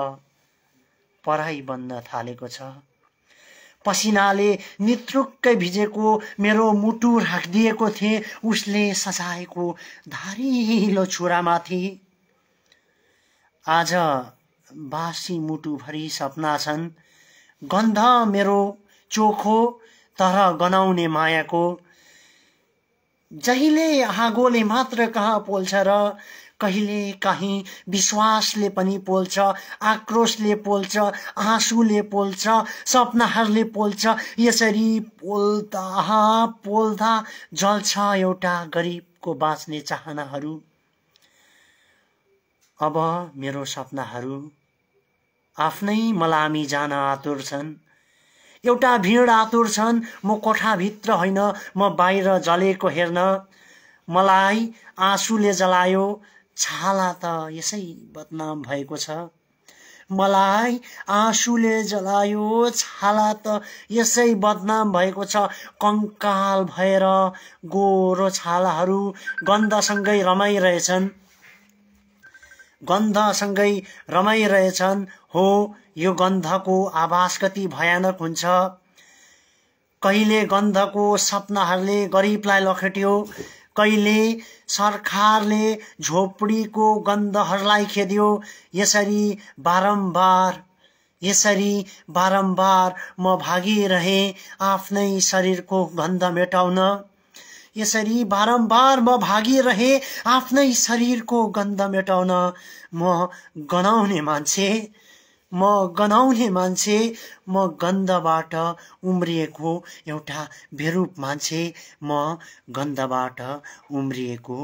पढाइ बन्न थालेको छ पसिनाले नितुक्कै भिजेको मेरो मुटु राखिदिएको थिएँ उसले सजाएको धारिलो छुरामाथि आज बासी मुटुभरि सपना छन् गन्ध मेरो चोखो तर गनाउने मायाको जहिले आगोले मात्र कहाँ पोल्छ र कहिले काहीँ विश्वासले पनि पोल्छ आक्रोशले पोल्छ आँसुले पोल्छ सपनाहरूले पोल्छ यसरी पोल्दा पोल्दा जल्छ एउटा गरिबको बाँच्ने चाहनाहरू अब मेरो सपनाहरू आफ्नै मलामी जान आतुर छन् एउटा भिड आतुर छन् म कोठाभित्र होइन म बाहिर जलेको हेर्न मलाई आँसुले जलायो छाला त यसै बदनाम भएको छ मलाई आँसुले जलायो छाला त यसै बदनाम भएको छ कङ्काल भएर गोरो छालाहरू गन्धसँगै रमाइरहेछन् गन्धसँगै रमाइरहेछन् हो यो गन्धको आभास कति भयानक हुन्छ कहिले गन्धको सपनाहरूले गरिबलाई लखेट्यो कहिले सरकारले झोपडीको गन्धहरूलाई खेद्यो यसरी बारम्बार यसरी बारम्बार म भागिरहेँ आफ्नै शरीरको गन्ध मेटाउन यसरी बारम्बार म भागिरहे आफ्नै शरीरको गन्ध मेटाउन म गनाउने मान्छे म गनाउने मान्छे म गन्धबाट उम्रिएको एउटा भेरूप मान्छे म गन्धबाट उम्रिएको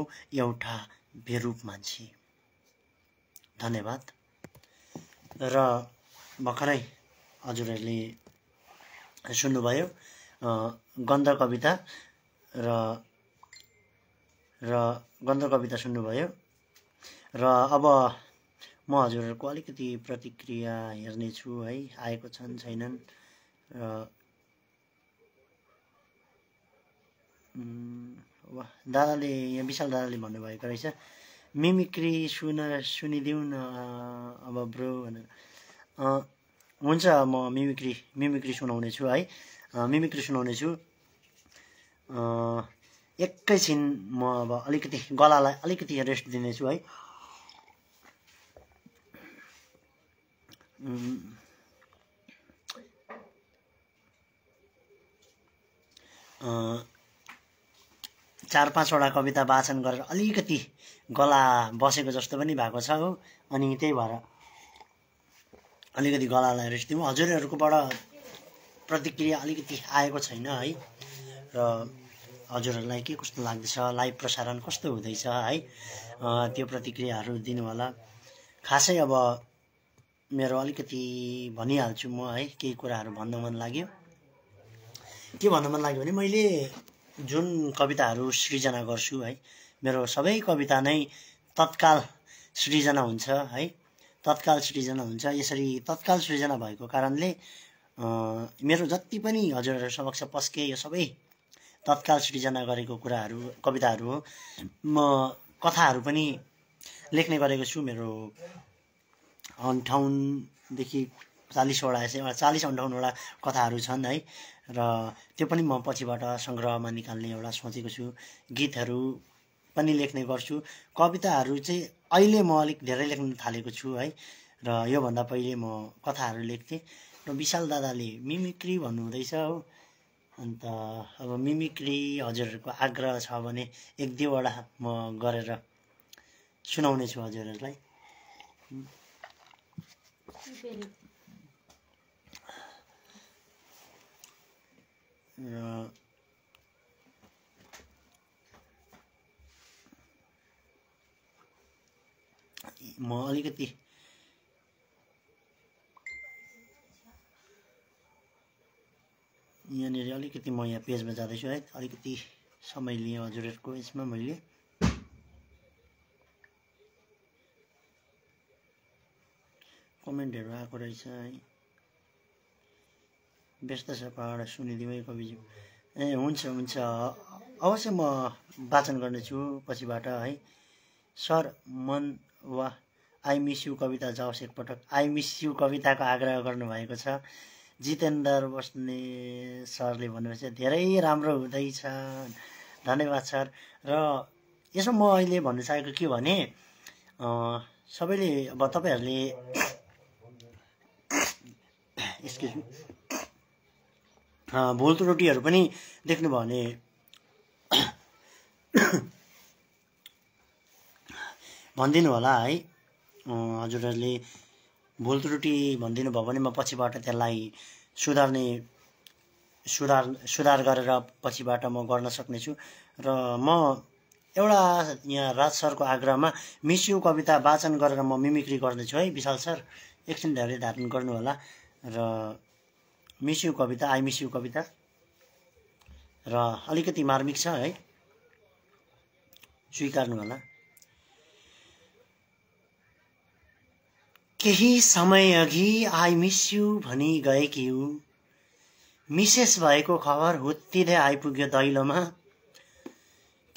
एउटा भेरूप मान्छे धन्यवाद र भर्खरै हजुरहरूले सुन्नुभयो गन्ध कविता र र गन्ध कविता सुन्नुभयो र अब म हजुरहरूको अलिकति प्रतिक्रिया हेर्नेछु है आएको छन् छैनन् र दादाले यहाँ विशाल दादाले भन्नुभएको रहेछ मिमिक्री सुन सुनिदेऊ न अब ब्रो भनेर हुन्छ म मिमिक्री मिमिक्री सुनाउनेछु है मिमिक्री सुनाउनेछु एकैछिन म अब अलिकति गलालाई अलिकति रेस्ट दिनेछु है चार पाँचवटा कविता वाचन गरेर अलिकति गला बसेको जस्तो पनि भएको छ हो अनि त्यही भएर अलिकति गलालाई रेस्ट दिउँ हजुरहरूकोबाट प्रतिक्रिया अलिकति आएको छैन है र हजुरहरूलाई के कस्तो लाग्दैछ लाइभ प्रसारण कस्तो हुँदैछ है त्यो प्रतिक्रियाहरू दिनुहोला खासै अब मेरो अलिकति भनिहाल्छु म है केही कुराहरू भन्न मन लाग्यो के भन्न मन लाग्यो भने मैले जुन कविताहरू सृजना गर्छु है मेरो सबै कविता नै तत्काल सृजना हुन्छ है तत्काल सृजना हुन्छ यसरी तत्काल सृजना भएको कारणले मेरो जति पनि हजुरहरू समक्ष पस्के यो सबै तत्काल सृजना गरेको कुराहरू कविताहरू हो म कथाहरू पनि लेख्ने गरेको छु मेरो अन्ठाउन्नदेखि चालिसवटा यसै चालिस अन्ठाउन्नवटा कथाहरू छन् है र त्यो पनि म पछिबाट सङ्ग्रहमा निकाल्ने एउटा सोचेको छु गीतहरू पनि लेख्ने गर्छु कविताहरू चाहिँ अहिले म अलिक धेरै लेख्न थालेको छु है र योभन्दा पहिले म कथाहरू लेख्थेँ र विशाल दादाले मिमिक्री भन्नुहुँदैछ हो अन्त अब मिमिक्री हजुरहरूको आग्रह छ भने एक दुईवटा म गरेर सुनाउने छु हजुरहरूलाई म अलिकति यहाँनिर अलिकति म यहाँ पेजमा जाँदैछु है अलिकति समय लिएँ हजुरहरूको यसमा मैले कमेन्टहरू आएको रहेछ है व्यस्त छ पाहाड सुनिदिउँ है कविज्यू ए हुन्छ हुन्छ अवश्य म वाचन गर्नेछु पछिबाट है सर मन वा आई मिस यु कविता जाओस् एकपटक आई मिस यु कविताको आग्रह गर्नुभएको छ जितेन्द्र बस्ने सरले भन्नुभएछ धेरै राम्रो हुँदैछ धन्यवाद सर र यसो म अहिले भन्न चाहेको के भने सबैले अब तपाईँहरूले एक्सक्युज भुल त्रुटिहरू पनि देख्नुभयो भने भनिदिनु होला है हजुरहरूले भुल त्रुटि भनिदिनु भयो भने म पछिबाट त्यसलाई सुधार्ने सुधार सुधार गरेर पछिबाट म गर्न सक्नेछु र म एउटा यहाँ राज सरको आग्रहमा मिस्यु कविता वाचन गरेर म मिमिक्री गर्नेछु है विशाल सर एकछिन धेरै धारण गर्नुहोला र मिस्यु कविता आई मिस्यु कविता र अलिकति मार्मिक छ है स्वीकार्नु होला केही समय अघि आई मिस यु भनी गएकी ऊ मिसेस भएको खबर हुत्तिँदै आइपुग्यो दैलोमा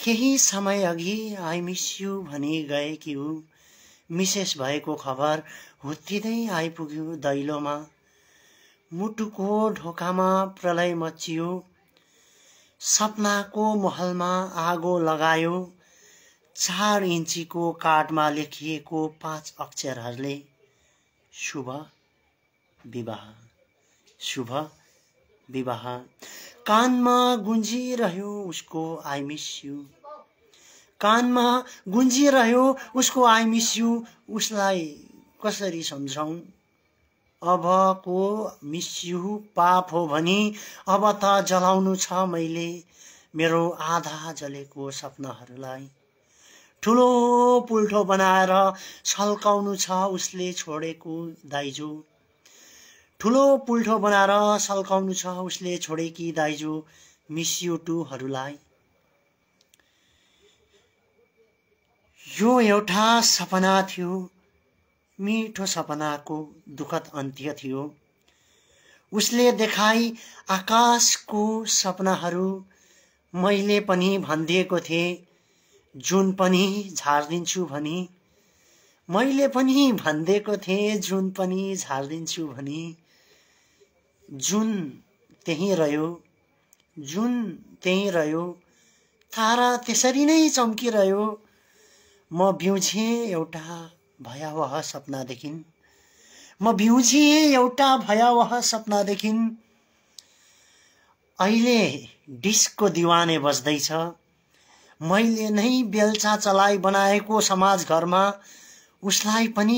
केही समय अघि आई मिस यु भनी गएकी ऊ मिसेस भएको खबर हुत्तिँदै आइपुग्यो दैलोमा मुटुको ढोकामा प्रलय मचियो सपनाको महलमा आगो लगायो चार इन्चीको कार्डमा लेखिएको पाँच अक्षरहरूले शुभ विवाह शुभ विवाह कानमा गुन्जिरह्यो उसको आई मिस यु कानमा गुन्जिरह्यो उसको आई मिस यु उसलाई कसरी सम्झौँ अबको मिस्यु पाप हो भने अब त जलाउनु छ मैले मेरो आधा जलेको सपनाहरूलाई ठुलो पुल्ठो बनाएर सल्काउनु छ उसले छोडेको दाइजो ठुलो पुल्ठो बनाएर सल्काउनु छ उसले छोडेकी दाइजो मिसियो टुहरूलाई यो एउटा सपना थियो मिठो सपनाको दुःखद अन्त्य थियो उसले देखाई आकाशको सपनाहरू मैले पनि भनिदिएको थिएँ जुन पनि झारिदिन्छु भनी मैले पनि भनिदिएको थिएँ जुन पनि झारिदिन्छु भनी जुन त्यहीँ रह्यो जुन त्यहीँ रह्यो तारा त्यसरी नै चम्किरह्यो म बिउझेँ एउटा भयावह सपनादेखि म बिउझिएँ एउटा भयावह सपनादेखि अहिले डिस्कको दिवाने बज्दैछ मैले नै बेलचा चलाइ बनाएको समाज घरमा उसलाई पनि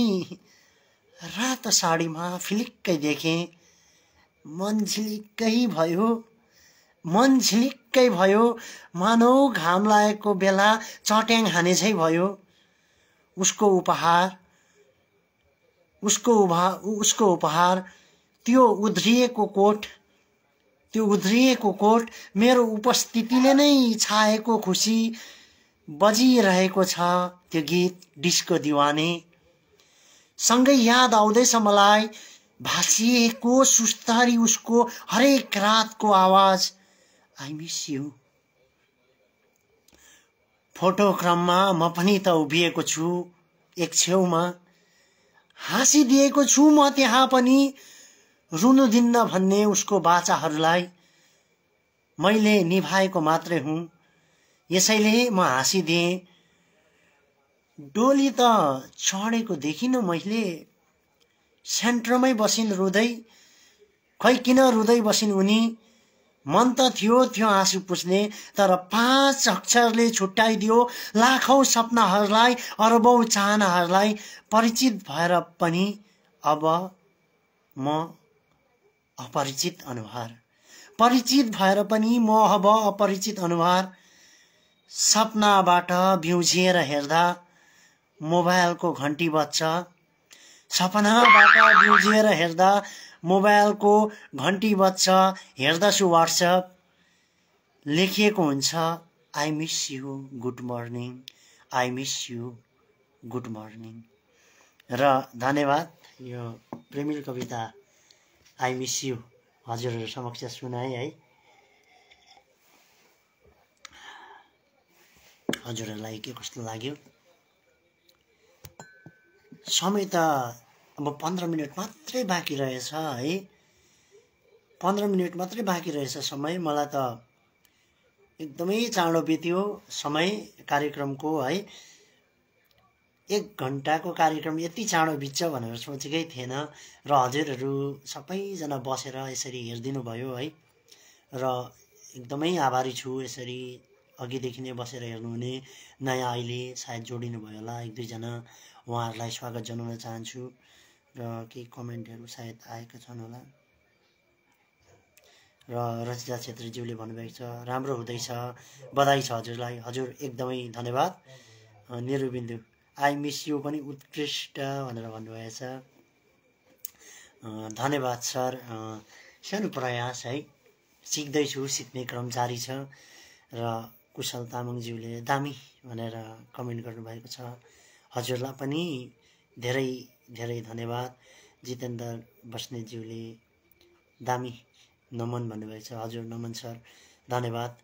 रातो साडीमा फिलिक्कै देखेँ मन झिलिक्कै भयो मन झिलिक्कै भयो मानौ घाम लागेको बेला चट्याङ हाने चाहिँ भयो उसको उपहार उसको उभा उसको उपहार त्यो उध्रिएको कोट त्यो उध्रिएको कोट मेरो उपस्थितिले नै छाएको खुसी बजिरहेको छ त्यो गीत डिस्को दिवाने सँगै याद आउँदैछ मलाई भाँसिएको सुस्तारी उसको हरेक रातको आवाज आई मिस यु फोटो क्रममा म पनि त उभिएको छु एक छेउमा हाँसिदिएको छु म त्यहाँ पनि रुनु दिन्न भन्ने उसको बाचाहरूलाई मैले निभाएको मात्रै हुँ यसैले म हाँसिदिएँ डोली त चढेको देखिनँ मैले सेन्टरमै बसिन् रुँदै खै किन रुँदै बसिन् उनी मन त थियो थियो आँसु पुस्ने तर पाँच अक्षरले छुट्याइदियो लाखौँ सपनाहरूलाई अरबौँ चाहनाहरूलाई परिचित भएर पनि अब म अपरिचित अनुहार परिचित भएर पनि म अब अपरिचित अनुहार सपनाबाट भ्युझिएर हेर्दा मोबाइलको घन्टी बज्छ सपनाबाट बिउजिएर हेर्दा मोबाइलको घन्टी बज्छ हेर्दछु वाट्सएप लेखिएको हुन्छ I miss you good morning I miss you good morning र धन्यवाद यो प्रेमिल कविता आई मिस यु हजुरहरू समक्ष सुनाएँ है हजुरहरूलाई के कस्तो लाग्यो समय त अब पन्ध्र मिनट मात्रै बाँकी रहेछ है पन्ध्र मिनट मात्रै बाँकी रहेछ समय मलाई त एकदमै चाँडो बित्यो समय कार्यक्रमको है एक घन्टाको कार्यक्रम यति चाँडो बित्छ भनेर सोचेकै थिएन र हजुरहरू सबैजना बसेर यसरी हेरिदिनु भयो है र एकदमै आभारी छु यसरी अघिदेखि नै बसेर हेर्नुहुने नयाँ अहिले सायद जोडिनु भयो होला एक दुईजना उहाँहरूलाई स्वागत जनाउन चाहन्छु र केही कमेन्टहरू सायद आएका छन् होला र रचिता छेत्रीज्यूले भन्नुभएको छ राम्रो हुँदैछ बधाई छ हजुरलाई हजुर एकदमै धन्यवाद निरुबिन्दु आई मिस यु पनि उत्कृष्ट भनेर भन्नुभएछ धन्यवाद सर सानो प्रयास है सिक्दैछु सिक्ने क्रम जारी छ र कुशल तामाङज्यूले दामी भनेर कमेन्ट गर्नुभएको छ हजुरलाई पनि धेरै धेरै धन्यवाद जितेन्द्र बस्नेतज्यूले दामी नमन भन्नुभएको छ हजुर नमन सर धन्यवाद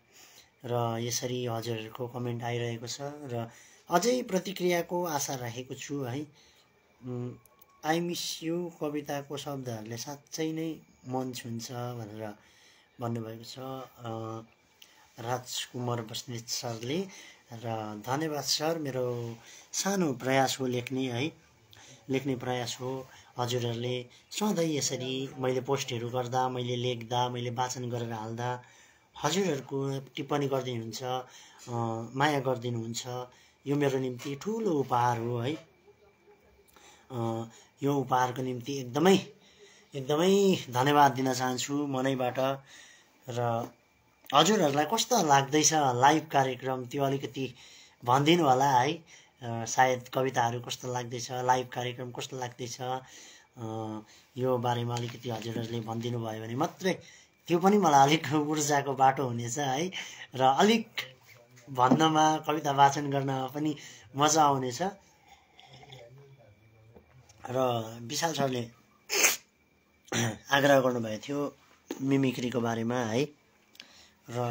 र यसरी हजुरहरूको कमेन्ट आइरहेको छ र अझै प्रतिक्रियाको आशा राखेको छु है आई मिस यु कविताको शब्दहरूले साँच्चै नै मन छुन्छ भनेर भन्नुभएको छ राजकुमार बस्नेत सरले र धन्यवाद सर मेरो सानो प्रयास हो लेख्ने है लेख्ने प्रयास हो हजुरहरूले सधैँ यसरी मैले पोस्टहरू गर्दा मैले लेख्दा मैले वाचन गरेर हाल्दा हजुरहरूको टिप्पणी गरिदिनुहुन्छ माया गरिदिनुहुन्छ यो मेरो निम्ति ठुलो उपहार हो है यो उपहारको निम्ति एकदमै एकदमै धन्यवाद दिन चाहन्छु मनैबाट र हजुरहरूलाई कस्तो लाग्दैछ लाइभ कार्यक्रम त्यो अलिकति भनिदिनु होला है सायद कविताहरू कस्तो लाग्दैछ लाइभ कार्यक्रम कस्तो लाग्दैछ यो बारेमा अलिकति हजुरहरूले भनिदिनु भयो भने मात्रै त्यो पनि मलाई अलिक (laughs) ऊर्जाको बाटो हुनेछ है र अलिक भन्नमा कविता वाचन गर्नमा पनि मजा आउनेछ र विशाल सरले आग्रह गर्नुभएको थियो मिमिक्रीको बारेमा है र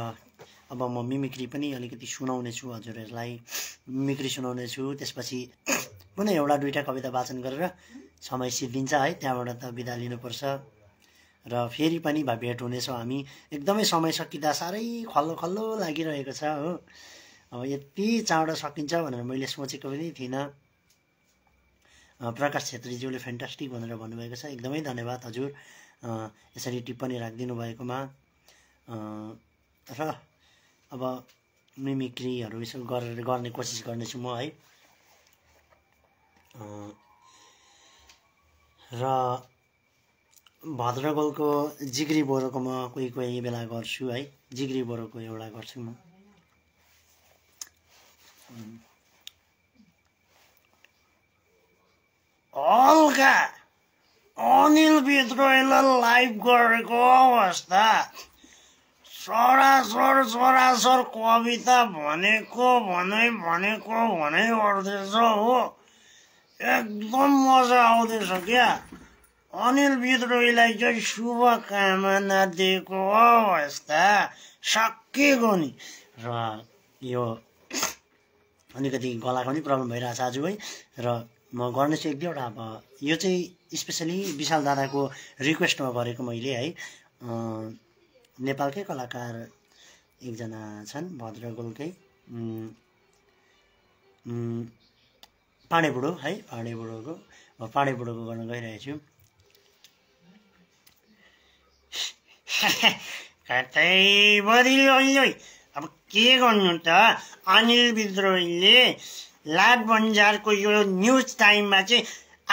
अब म मिमिक्री पनि अलिकति सुनाउने छु हजुरहरूलाई मिमिक्री सुनाउने छु त्यसपछि कुनै एउटा दुइटा कविता वाचन गरेर समय सिद्धिन्छ है त्यहाँबाट त बिदा लिनुपर्छ र फेरि पनि भए भेट हुनेछौँ हामी एकदमै समय सकिँदा साह्रै खल्लो खल्लो लागिरहेको छ हो अब यति चाँडो सकिन्छ भनेर मैले सोचेको पनि थिइनँ प्रकाश छेत्रीज्यूले फ्यान्टास्टिक भनेर भन्नुभएको छ एकदमै धन्यवाद हजुर यसरी टिप्पणी राखिदिनु भएकोमा र अब मिमिक्रीहरू यसो गरेर गर्ने कोसिस गर्नेछु म है र भद्रगोलको जिग्री बोरोको म कोही कोही बेला गर्छु है जिग्री बोरोको एउटा गर्छु म हल्का अनिल विद्रोहीलाई लाइभ गरेको अवस्था सरासर सरासर कविता भनेको भनै भनेको भनै गर्दैछ हो एकदम मजा आउँदैछ क्या अनिल विद्रोहीलाई चाहिँ शुभकामना दिएको अवस्था सकिएको नि र यो अलिकति गलाको पनि प्रब्लम भइरहेछ आज है र म गर्नेछु एक दुईवटा अब यो चाहिँ स्पेसली विशाल दादाको रिक्वेस्टमा गरेको मैले है नेपालकै कलाकार एकजना छन् भद्रगोलकै पाँडे बुढो है पाँडे बुढोको गर्न गइरहेको छु कतै बदिलो अहिले अब के गर्नु त अनिल विद्रोहीले लाट बन्जारको यो न्युज टाइममा चाहिँ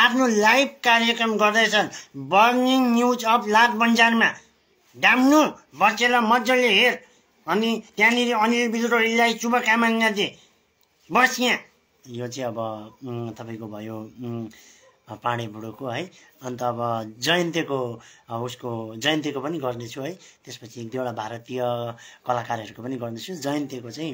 आफ्नो लाइभ कार्यक्रम गर्दैछन् बर्निङ न्युज अफ लाट बन्जारमा डाम्नु बसेर मजाले हेर अनि त्यहाँनिर अनिल विद्रोहीलाई शुभकामना दिए बस यहाँ यो चाहिँ अब तपाईँको भयो पाँडे बुढोको है अन्त अब जयन्तीको उसको जयन्तीको पनि गर्नेछु है त्यसपछि एक दुईवटा भारतीय कलाकारहरूको पनि गर्नेछु जयन्तीको चाहिँ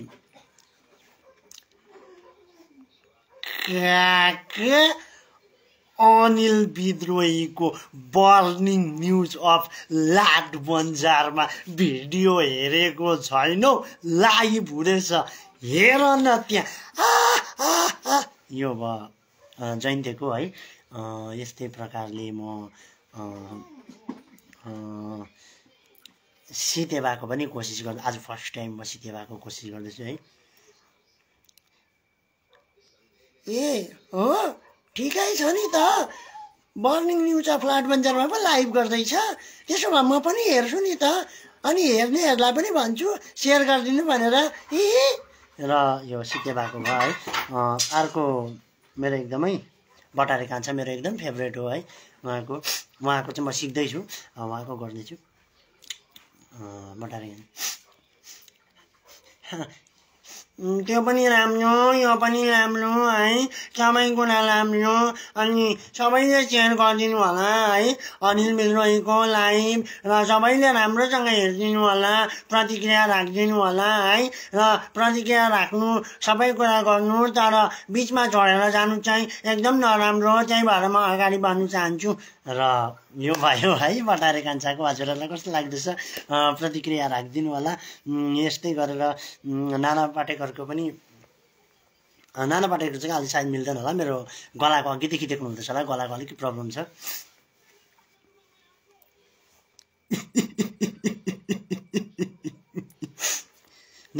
अनिल विद्रोहीको बर्निङ न्युज अफ लाट बन्जारमा भिडियो हेरेको छैनौ लाइभ हुँदैछ हेर न त्यहाँ यो भयो जयन्तीको है यस्तै प्रकारले म सितेवाको पनि कोसिस गर्छु आज फर्स्ट टाइम म सितेवाको कोसिस गर्दैछु है ए हो ठिकै छ नि त बर्निङ न्युज अफ लाट बन्जरमा पो लाइभ गर्दैछ त्यसो भए म पनि हेर्छु नि त अनि हेर्नेहरूलाई पनि भन्छु सेयर गरिदिनु भनेर ए र यो सितेवाको भयो है अर्को मेरो एकदमै बटारे कान्छा मेरो एकदम फेभरेट हो है उहाँको उहाँको चाहिँ म सिक्दैछु उहाँको गर्दैछु बटारे कान्छा (laughs) त्यो पनि राम्रो यो पनि राम्रो है सबै कुरा राम्रो अनि सबैले सेयर गरिदिनु होला है अनिल बिग्रोहीको लाइभ र सबैले राम्रोसँग हेरिदिनु होला प्रतिक्रिया राखिदिनु होला है र प्रतिक्रिया राख्नु सबै कुरा गर्नु तर बिचमा छोडेर जानु चाहिँ एकदम नराम्रो हो त्यही भएर म अगाडि बढ्नु चाहन्छु र यो भयो है बटारे कान्छाको हजुरहरूलाई कस्तो लाग्दैछ प्रतिक्रिया राखिदिनु होला यस्तै गरेर नाना पाटेकरको पनि नाना पाटेकर चाहिँ अलिक सायद मिल्दैन होला मेरो गलाको अघिदेखि देख्नुहुँदैछ होला गलाको अलिक प्रब्लम छ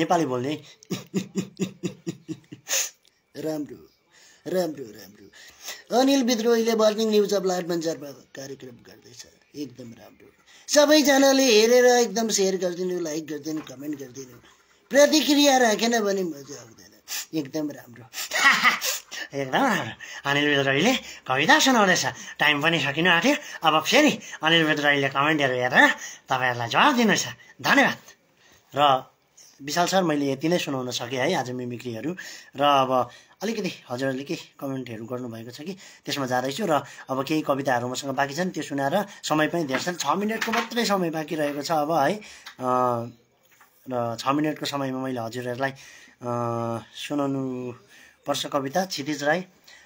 नेपाली बोल्ने (laughs) राम्रो राम्रो राम्रो अनिल विद्रोहीले बर्निङ न्युज अफ लार्ड बन्जारमा कार्यक्रम गर्दैछ एकदम राम्रो सबैजनाले हेरेर एकदम सेयर गरिदिनु लाइक गरिदिनु कमेन्ट गरिदिनु प्रतिक्रिया राखेन भने मजा आउँदैन एकदम राम्रो (laughs) एकदम राम्रो अनिल विद्रोहीले कविता सुनाउँदैछ टाइम पनि सकिनु आँट्यो अब फेरि अनिल विद्रोहीले कमेन्टहरू हेरेर तपाईँहरूलाई जवाब दिनुहोस् धन्यवाद र विशाल सर मैले यति नै सुनाउन सकेँ है आज मिमिक्रीहरू र अब अलिकति हजुरहरूले केही कमेन्टहरू गर्नुभएको छ कि त्यसमा जाँदैछु र अब केही कविताहरू मसँग बाँकी छन् त्यो सुनाएर समय पनि धेरै छन् छ मिनटको मात्रै समय बाँकी रहेको छ अब है र छ मिनटको समयमा मैले हजुरहरूलाई सुनाउनु पर्छ कविता क्षितिज राई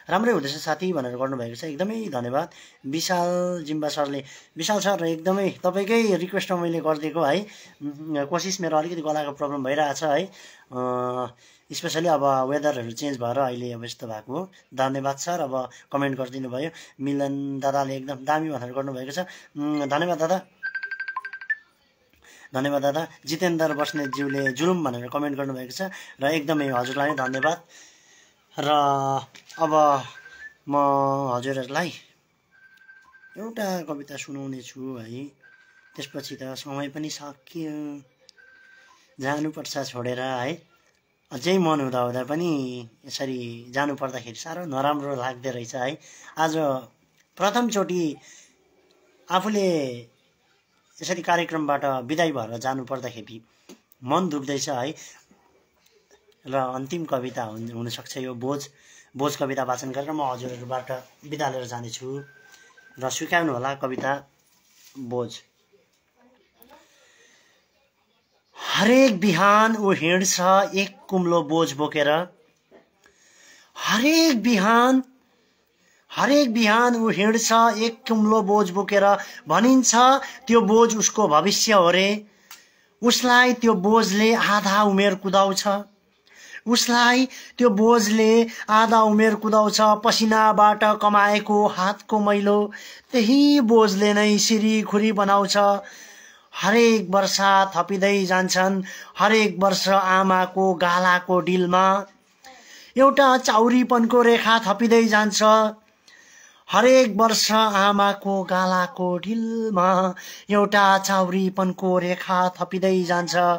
राम्रै हुँदैछ साथी भनेर गर्नुभएको छ एकदमै धन्यवाद विशाल जिम्बा सरले विशाल सर एकदमै तपाईँकै रिक्वेस्टमा मैले गरिदिएको है कोसिस मेरो अलिकति गलाको प्रब्लम भइरहेछ है स्पेसली अब वेदरहरू चेन्ज भएर अहिले अब यस्तो भएको हो धन्यवाद सर अब कमेन्ट गरिदिनु भयो मिलन दादाले एकदम दामी भनेर गर्नुभएको छ धन्यवाद दादा धन्यवाद दादा जितेन्द्र बस्नेतज्यूले जुलुम भनेर कमेन्ट गर्नुभएको छ र एकदमै हजुरलाई धन्यवाद र अब म हजुरहरूलाई एउटा कविता सुनाउने छु है त्यसपछि त समय पनि सकियो जानुपर्छ छोडेर है अझै मन हुँदा हुँदा पनि यसरी जानु जानुपर्दाखेरि साह्रो नराम्रो लाग्दो रहेछ है आज प्रथमचोटि आफूले यसरी कार्यक्रमबाट बिदाई भएर जानुपर्दाखेरि मन दुख्दैछ है र अन्तिम कविता हुनसक्छ यो बोझ बोझ कविता वाचन गरेर म हजुरहरूबाट बिदा लिएर जानेछु र होला कविता बोझ हरेक बिहान ऊ हिँड्छ एक कुम्लो बोझ बोकेर हरेक बिहान हरेक बिहान ऊ हिँड्छ एक कुम्लो बोझ बोकेर भनिन्छ त्यो बोझ उसको भविष्य हो रे उसलाई त्यो बोझले आधा उमेर कुदाउँछ उसलाई त्यो बोझले आधा उमेर कुदाउँछ पसिनाबाट कमाएको हातको मैलो त्यही बोझले नै खुरी बनाउँछ हरेक वर्ष थपिँदै जान्छन् हरेक वर्ष आमाको गालाको डिलमा एउटा चाउरीपनको रेखा थपिँदै जान्छ हरेक वर्ष आमाको गालाको ढिलमा एउटा चाउरीपनको रेखा थपिँदै जान्छ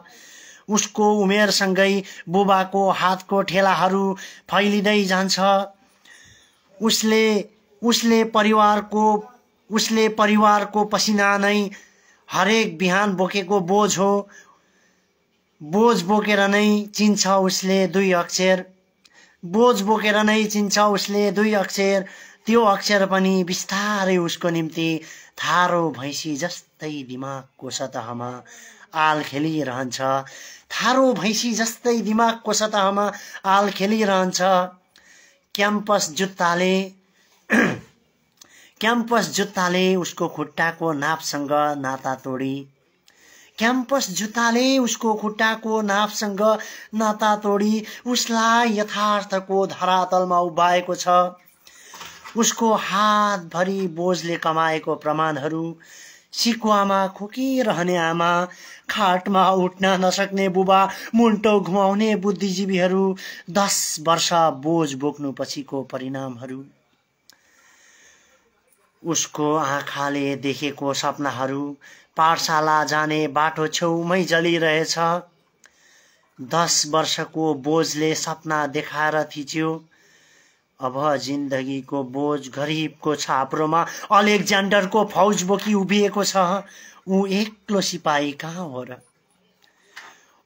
उसको उमेरसँगै बुबाको हातको ठेलाहरू फैलिँदै जान्छ उसले उसले परिवारको उसले परिवारको पसिना नै हरेक बिहान बोकेको बोझ हो बोझ बोकेर नै चिन्छ उसले दुई अक्षर बोझ बोकेर नै चिन्छ उसले दुई अक्षर त्यो अक्षर पनि बिस्तारै उसको निम्ति थारो भैँसी जस्तै दिमागको सतहमा आल खेलिरहन्छ थारो भैँसी जस्तै दिमागको सतहमा आल खेलिरहन्छ क्याम्पस जुत्ताले (clears throat) क्याम्पस जुत्ताले उसको खुट्टाको नापसँग नाता तोडी क्याम्पस जुत्ताले उसको खुट्टाको नापसँग नाता तोडी उसलाई यथार्थको धरातलमा उभाएको छ उसको हातभरि बोझले कमाएको प्रमाणहरू सिकुवामा खोकिरहने आमा खाटमा उठ्न नसक्ने बुबा मुन्टो घुमाउने बुद्धिजीवीहरू दस वर्ष बोझ बोक्नु पछिको परिणामहरू उसको आँखाले देखेको सपनाहरू पाठशाला जाने बाटो छेउमै जलिरहेछ दस वर्षको बोझले सपना देखाएर थिच्यो अब जिन्दगीको बोझ गरिबको छाप्रोमा अलेक्जान्डरको फौज बोकी उभिएको छ ऊ एक्लो सिपाही कहाँ हो र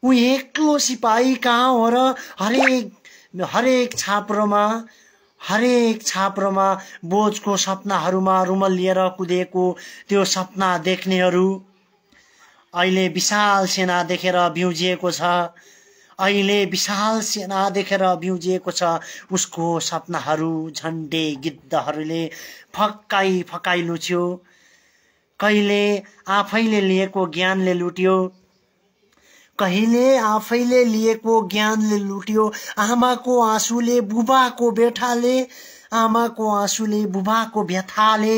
ऊ एक्लो सिपाही कहाँ हो र हरेक हरेक छाप्रोमा हरेक छाप्रोमा बोझको सपनाहरूमा लिएर कुदेको त्यो सपना देख्नेहरू अहिले विशाल सेना देखेर भ्युजिएको छ अहिले विशाल सेना देखेर बिउजिएको छ उसको सपनाहरू झन्डे गिद्धहरूले फकाइ फकाइ लुच्यो कहिले आफैले लिएको ज्ञानले लुट्यो कहिले आफैले लिएको ज्ञानले लुट्यो आमाको आँसुले बुबाको बेठाले आमाको आँसुले बुबाको व्यथाले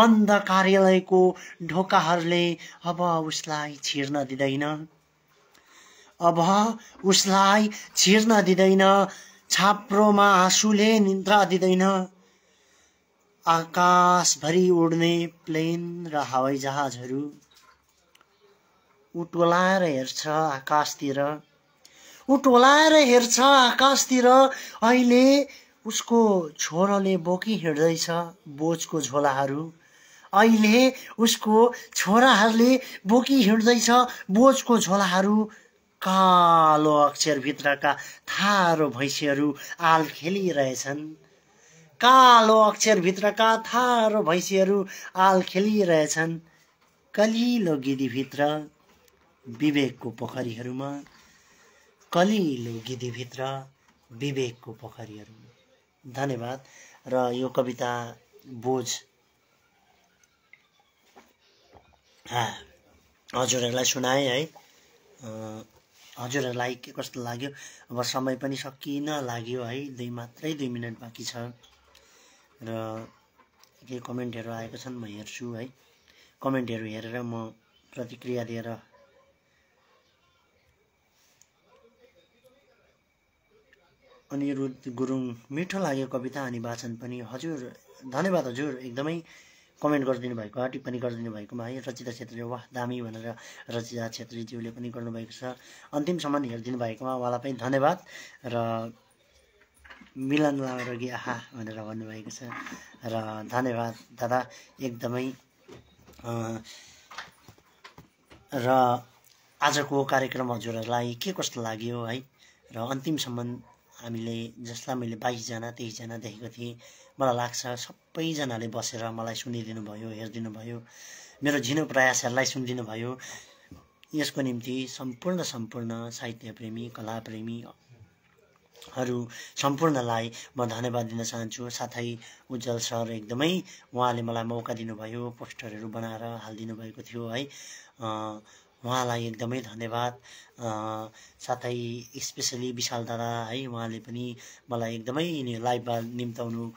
बन्द कार्यालयको ढोकाहरूले अब उसलाई छिर्न दिँदैन अब उसलाई छिर्न दिँदैन छाप्रोमा आँसुले निन्द्रा दिँदैन आकाशभरि उड्ने प्लेन र हवाईजहाजहरू जहाजहरू उटोलाएर हेर्छ आकाशतिर उटोलाएर हेर्छ आकाशतिर अहिले उसको छोराले बोकी हिँड्दैछ बोझको झोलाहरू अहिले उसको छोराहरूले बोकी हिँड्दैछ बोझको झोलाहरू कालो अक्षरभित्रका थारो भैँसीहरू आल खेलिरहेछन् कालो अक्षरभित्रका थारो भैँसीहरू आल खेलिरहेछन् कलिलो गिदीभित्र विवेकको पोखरीहरूमा कलिलो गिदीभित्र विवेकको पोखरीहरूमा धन्यवाद र यो कविता बोझ हजुरहरूलाई सुनाएँ है हजुरहरूलाई के कस्तो लाग्यो अब समय पनि सकिन लाग्यो है दुई मात्रै दुई मिनट बाँकी छ र केही कमेन्टहरू आएको छन् म हेर्छु है कमेन्टहरू हेरेर म प्रतिक्रिया दिएर अनिरुद्ध गुरुङ मिठो लाग्यो कविता अनि वाचन पनि हजुर धन्यवाद हजुर एकदमै कमेन्ट गरिदिनु भएकोमा टिप्पणी गरिदिनु भएकोमा है रचिता छेत्री वाह दामी भनेर रचिता छेत्रीज्यूले पनि गर्नुभएको छ अन्तिमसम्म हेरिदिनु भएकोमा उहाँलाई पनि धन्यवाद र मिलन लामारोगी आहा भनेर भन्नुभएको छ र धन्यवाद दादा एकदमै र आजको कार्यक्रम हजुरहरूलाई के कस्तो लाग्यो है र अन्तिमसम्म हामीले जसलाई मैले बाइसजना तेइसजना देखेको थिएँ मलाई लाग्छ सबैजनाले बसेर मलाई सुनिदिनु भयो हेरिदिनु भयो मेरो झिनो प्रयासहरूलाई सुनिदिनु भयो यसको निम्ति सम्पूर्ण सम्पूर्ण साहित्यप्रेमी हरू सम्पूर्णलाई म धन्यवाद दिन चाहन्छु साथै उज्जवल सर एकदमै उहाँले मलाई मौका दिनुभयो पोस्टरहरू बनाएर हालिदिनु भएको थियो है उहाँलाई एकदमै धन्यवाद साथै स्पेसली विशाल दादा है उहाँले पनि मलाई एकदमै लाइभमा निम्ताउनु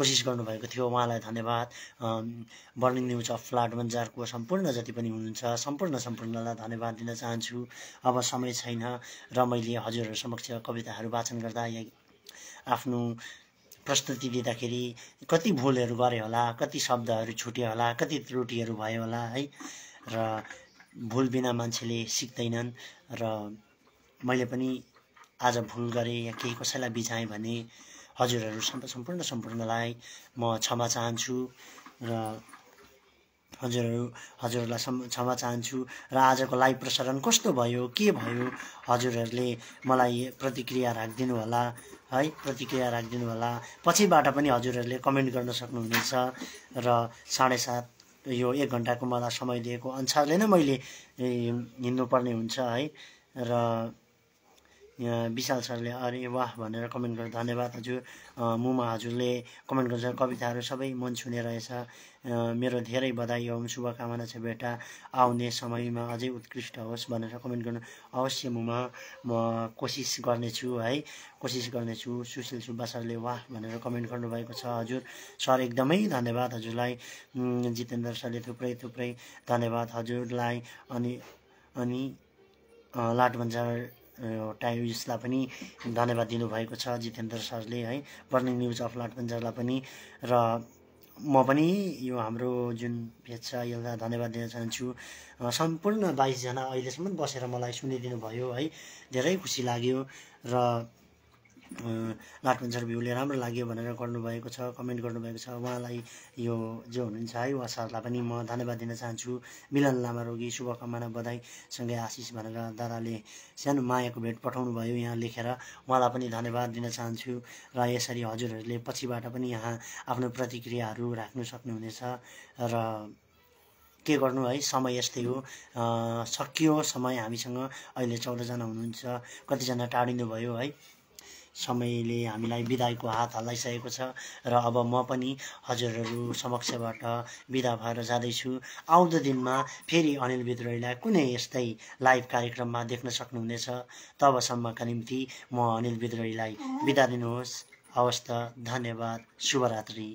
कोसिस गर्नुभएको थियो उहाँलाई धन्यवाद बर्निङ न्युज अफ फ्लाट बन्जारको सम्पूर्ण जति पनि हुनुहुन्छ सम्पूर्ण सम्पूर्णलाई धन्यवाद दिन चाहन्छु अब समय छैन र मैले हजुरहरू समक्ष कविताहरू वाचन गर्दा या आफ्नो प्रस्तुति दिँदाखेरि कति भुलहरू गरेँ होला कति शब्दहरू छुट्यो होला कति त्रुटिहरू भयो होला है र भुल बिना मान्छेले सिक्दैनन् र मैले पनि आज भुल गरेँ या केही कसैलाई बिझाएँ भने हजुरहरू सम्पूर्ण सम्पूर्णलाई म क्षमा चाहन्छु र हजुरहरू हजुरहरूलाई सम् क्षमा चाहन्छु र आजको लाइभ प्रसारण कस्तो भयो के भयो हजुरहरूले मलाई प्रतिक्रिया राखिदिनु होला है प्रतिक्रिया राखिदिनु होला पछिबाट पनि हजुरहरूले कमेन्ट गर्न सक्नुहुनेछ र साढे सात यो एक घन्टाको मलाई समय दिएको अनुसारले नै मैले हिँड्नुपर्ने हुन्छ है र विशाल सरले अरे वाह भनेर कमेन्ट गर्नु धन्यवाद हजुर मुमा हजुरले कमेन्ट गर्छ कविताहरू सबै मन छुने रहेछ मेरो धेरै बधाई एवं शुभकामना छ बेटा आउने समयमा अझै उत्कृष्ट होस् भनेर कमेन्ट गर्नु अवश्य मुमा म कोसिस गर्नेछु है कोसिस गर्नेछु सुशील सुब्बा सरले वाह भनेर कमेन्ट गर्नुभएको छ हजुर सर एकदमै धन्यवाद हजुरलाई जितेन्द्र सरले थुप्रै थुप्रै धन्यवाद हजुरलाई अनि अनि लाटभन्जार टाइम्सलाई पनि धन्यवाद दिनुभएको छ जितेन्द्र सरले है बर्निङ न्युज अफ लाटपन्जरलाई पनि र म पनि यो हाम्रो जुन भेट छ यसलाई धन्यवाद दिन चाहन्छु सम्पूर्ण बाइसजना अहिलेसम्म बसेर मलाई सुनिदिनु भयो है धेरै खुसी लाग्यो र लाटमेन्सर भ्यूले राम्रो लाग्यो भनेर गर्नुभएको छ कमेन्ट गर्नुभएको छ उहाँलाई यो जो हुनुहुन्छ है उहाँ सरलाई पनि म धन्यवाद दिन चाहन्छु मिलन लामा रोगी शुभकामना बधाईसँगै आशिष भनेर दादाले सानो मायाको भेट पठाउनु भयो यहाँ लेखेर उहाँलाई पनि धन्यवाद दिन चाहन्छु र यसरी हजुरहरूले पछिबाट पनि यहाँ आफ्नो प्रतिक्रियाहरू राख्नु सक्नुहुनेछ र के गर्नु है समय यस्तै हो सकियो समय हामीसँग अहिले चौधजना हुनुहुन्छ कतिजना टाढिनु भयो है समयले हामीलाई विदाईको हात हल्लाइसकेको छ र अब म पनि हजुरहरू समक्षबाट विदा भएर जाँदैछु आउँदो दिनमा फेरि अनिल विद्रोहीलाई कुनै यस्तै लाइभ कार्यक्रममा देख्न सक्नुहुनेछ तबसम्मका निम्ति म अनिल विद्रोहीलाई बिदा दिनुहोस् हवस् त धन्यवाद शुभरात्री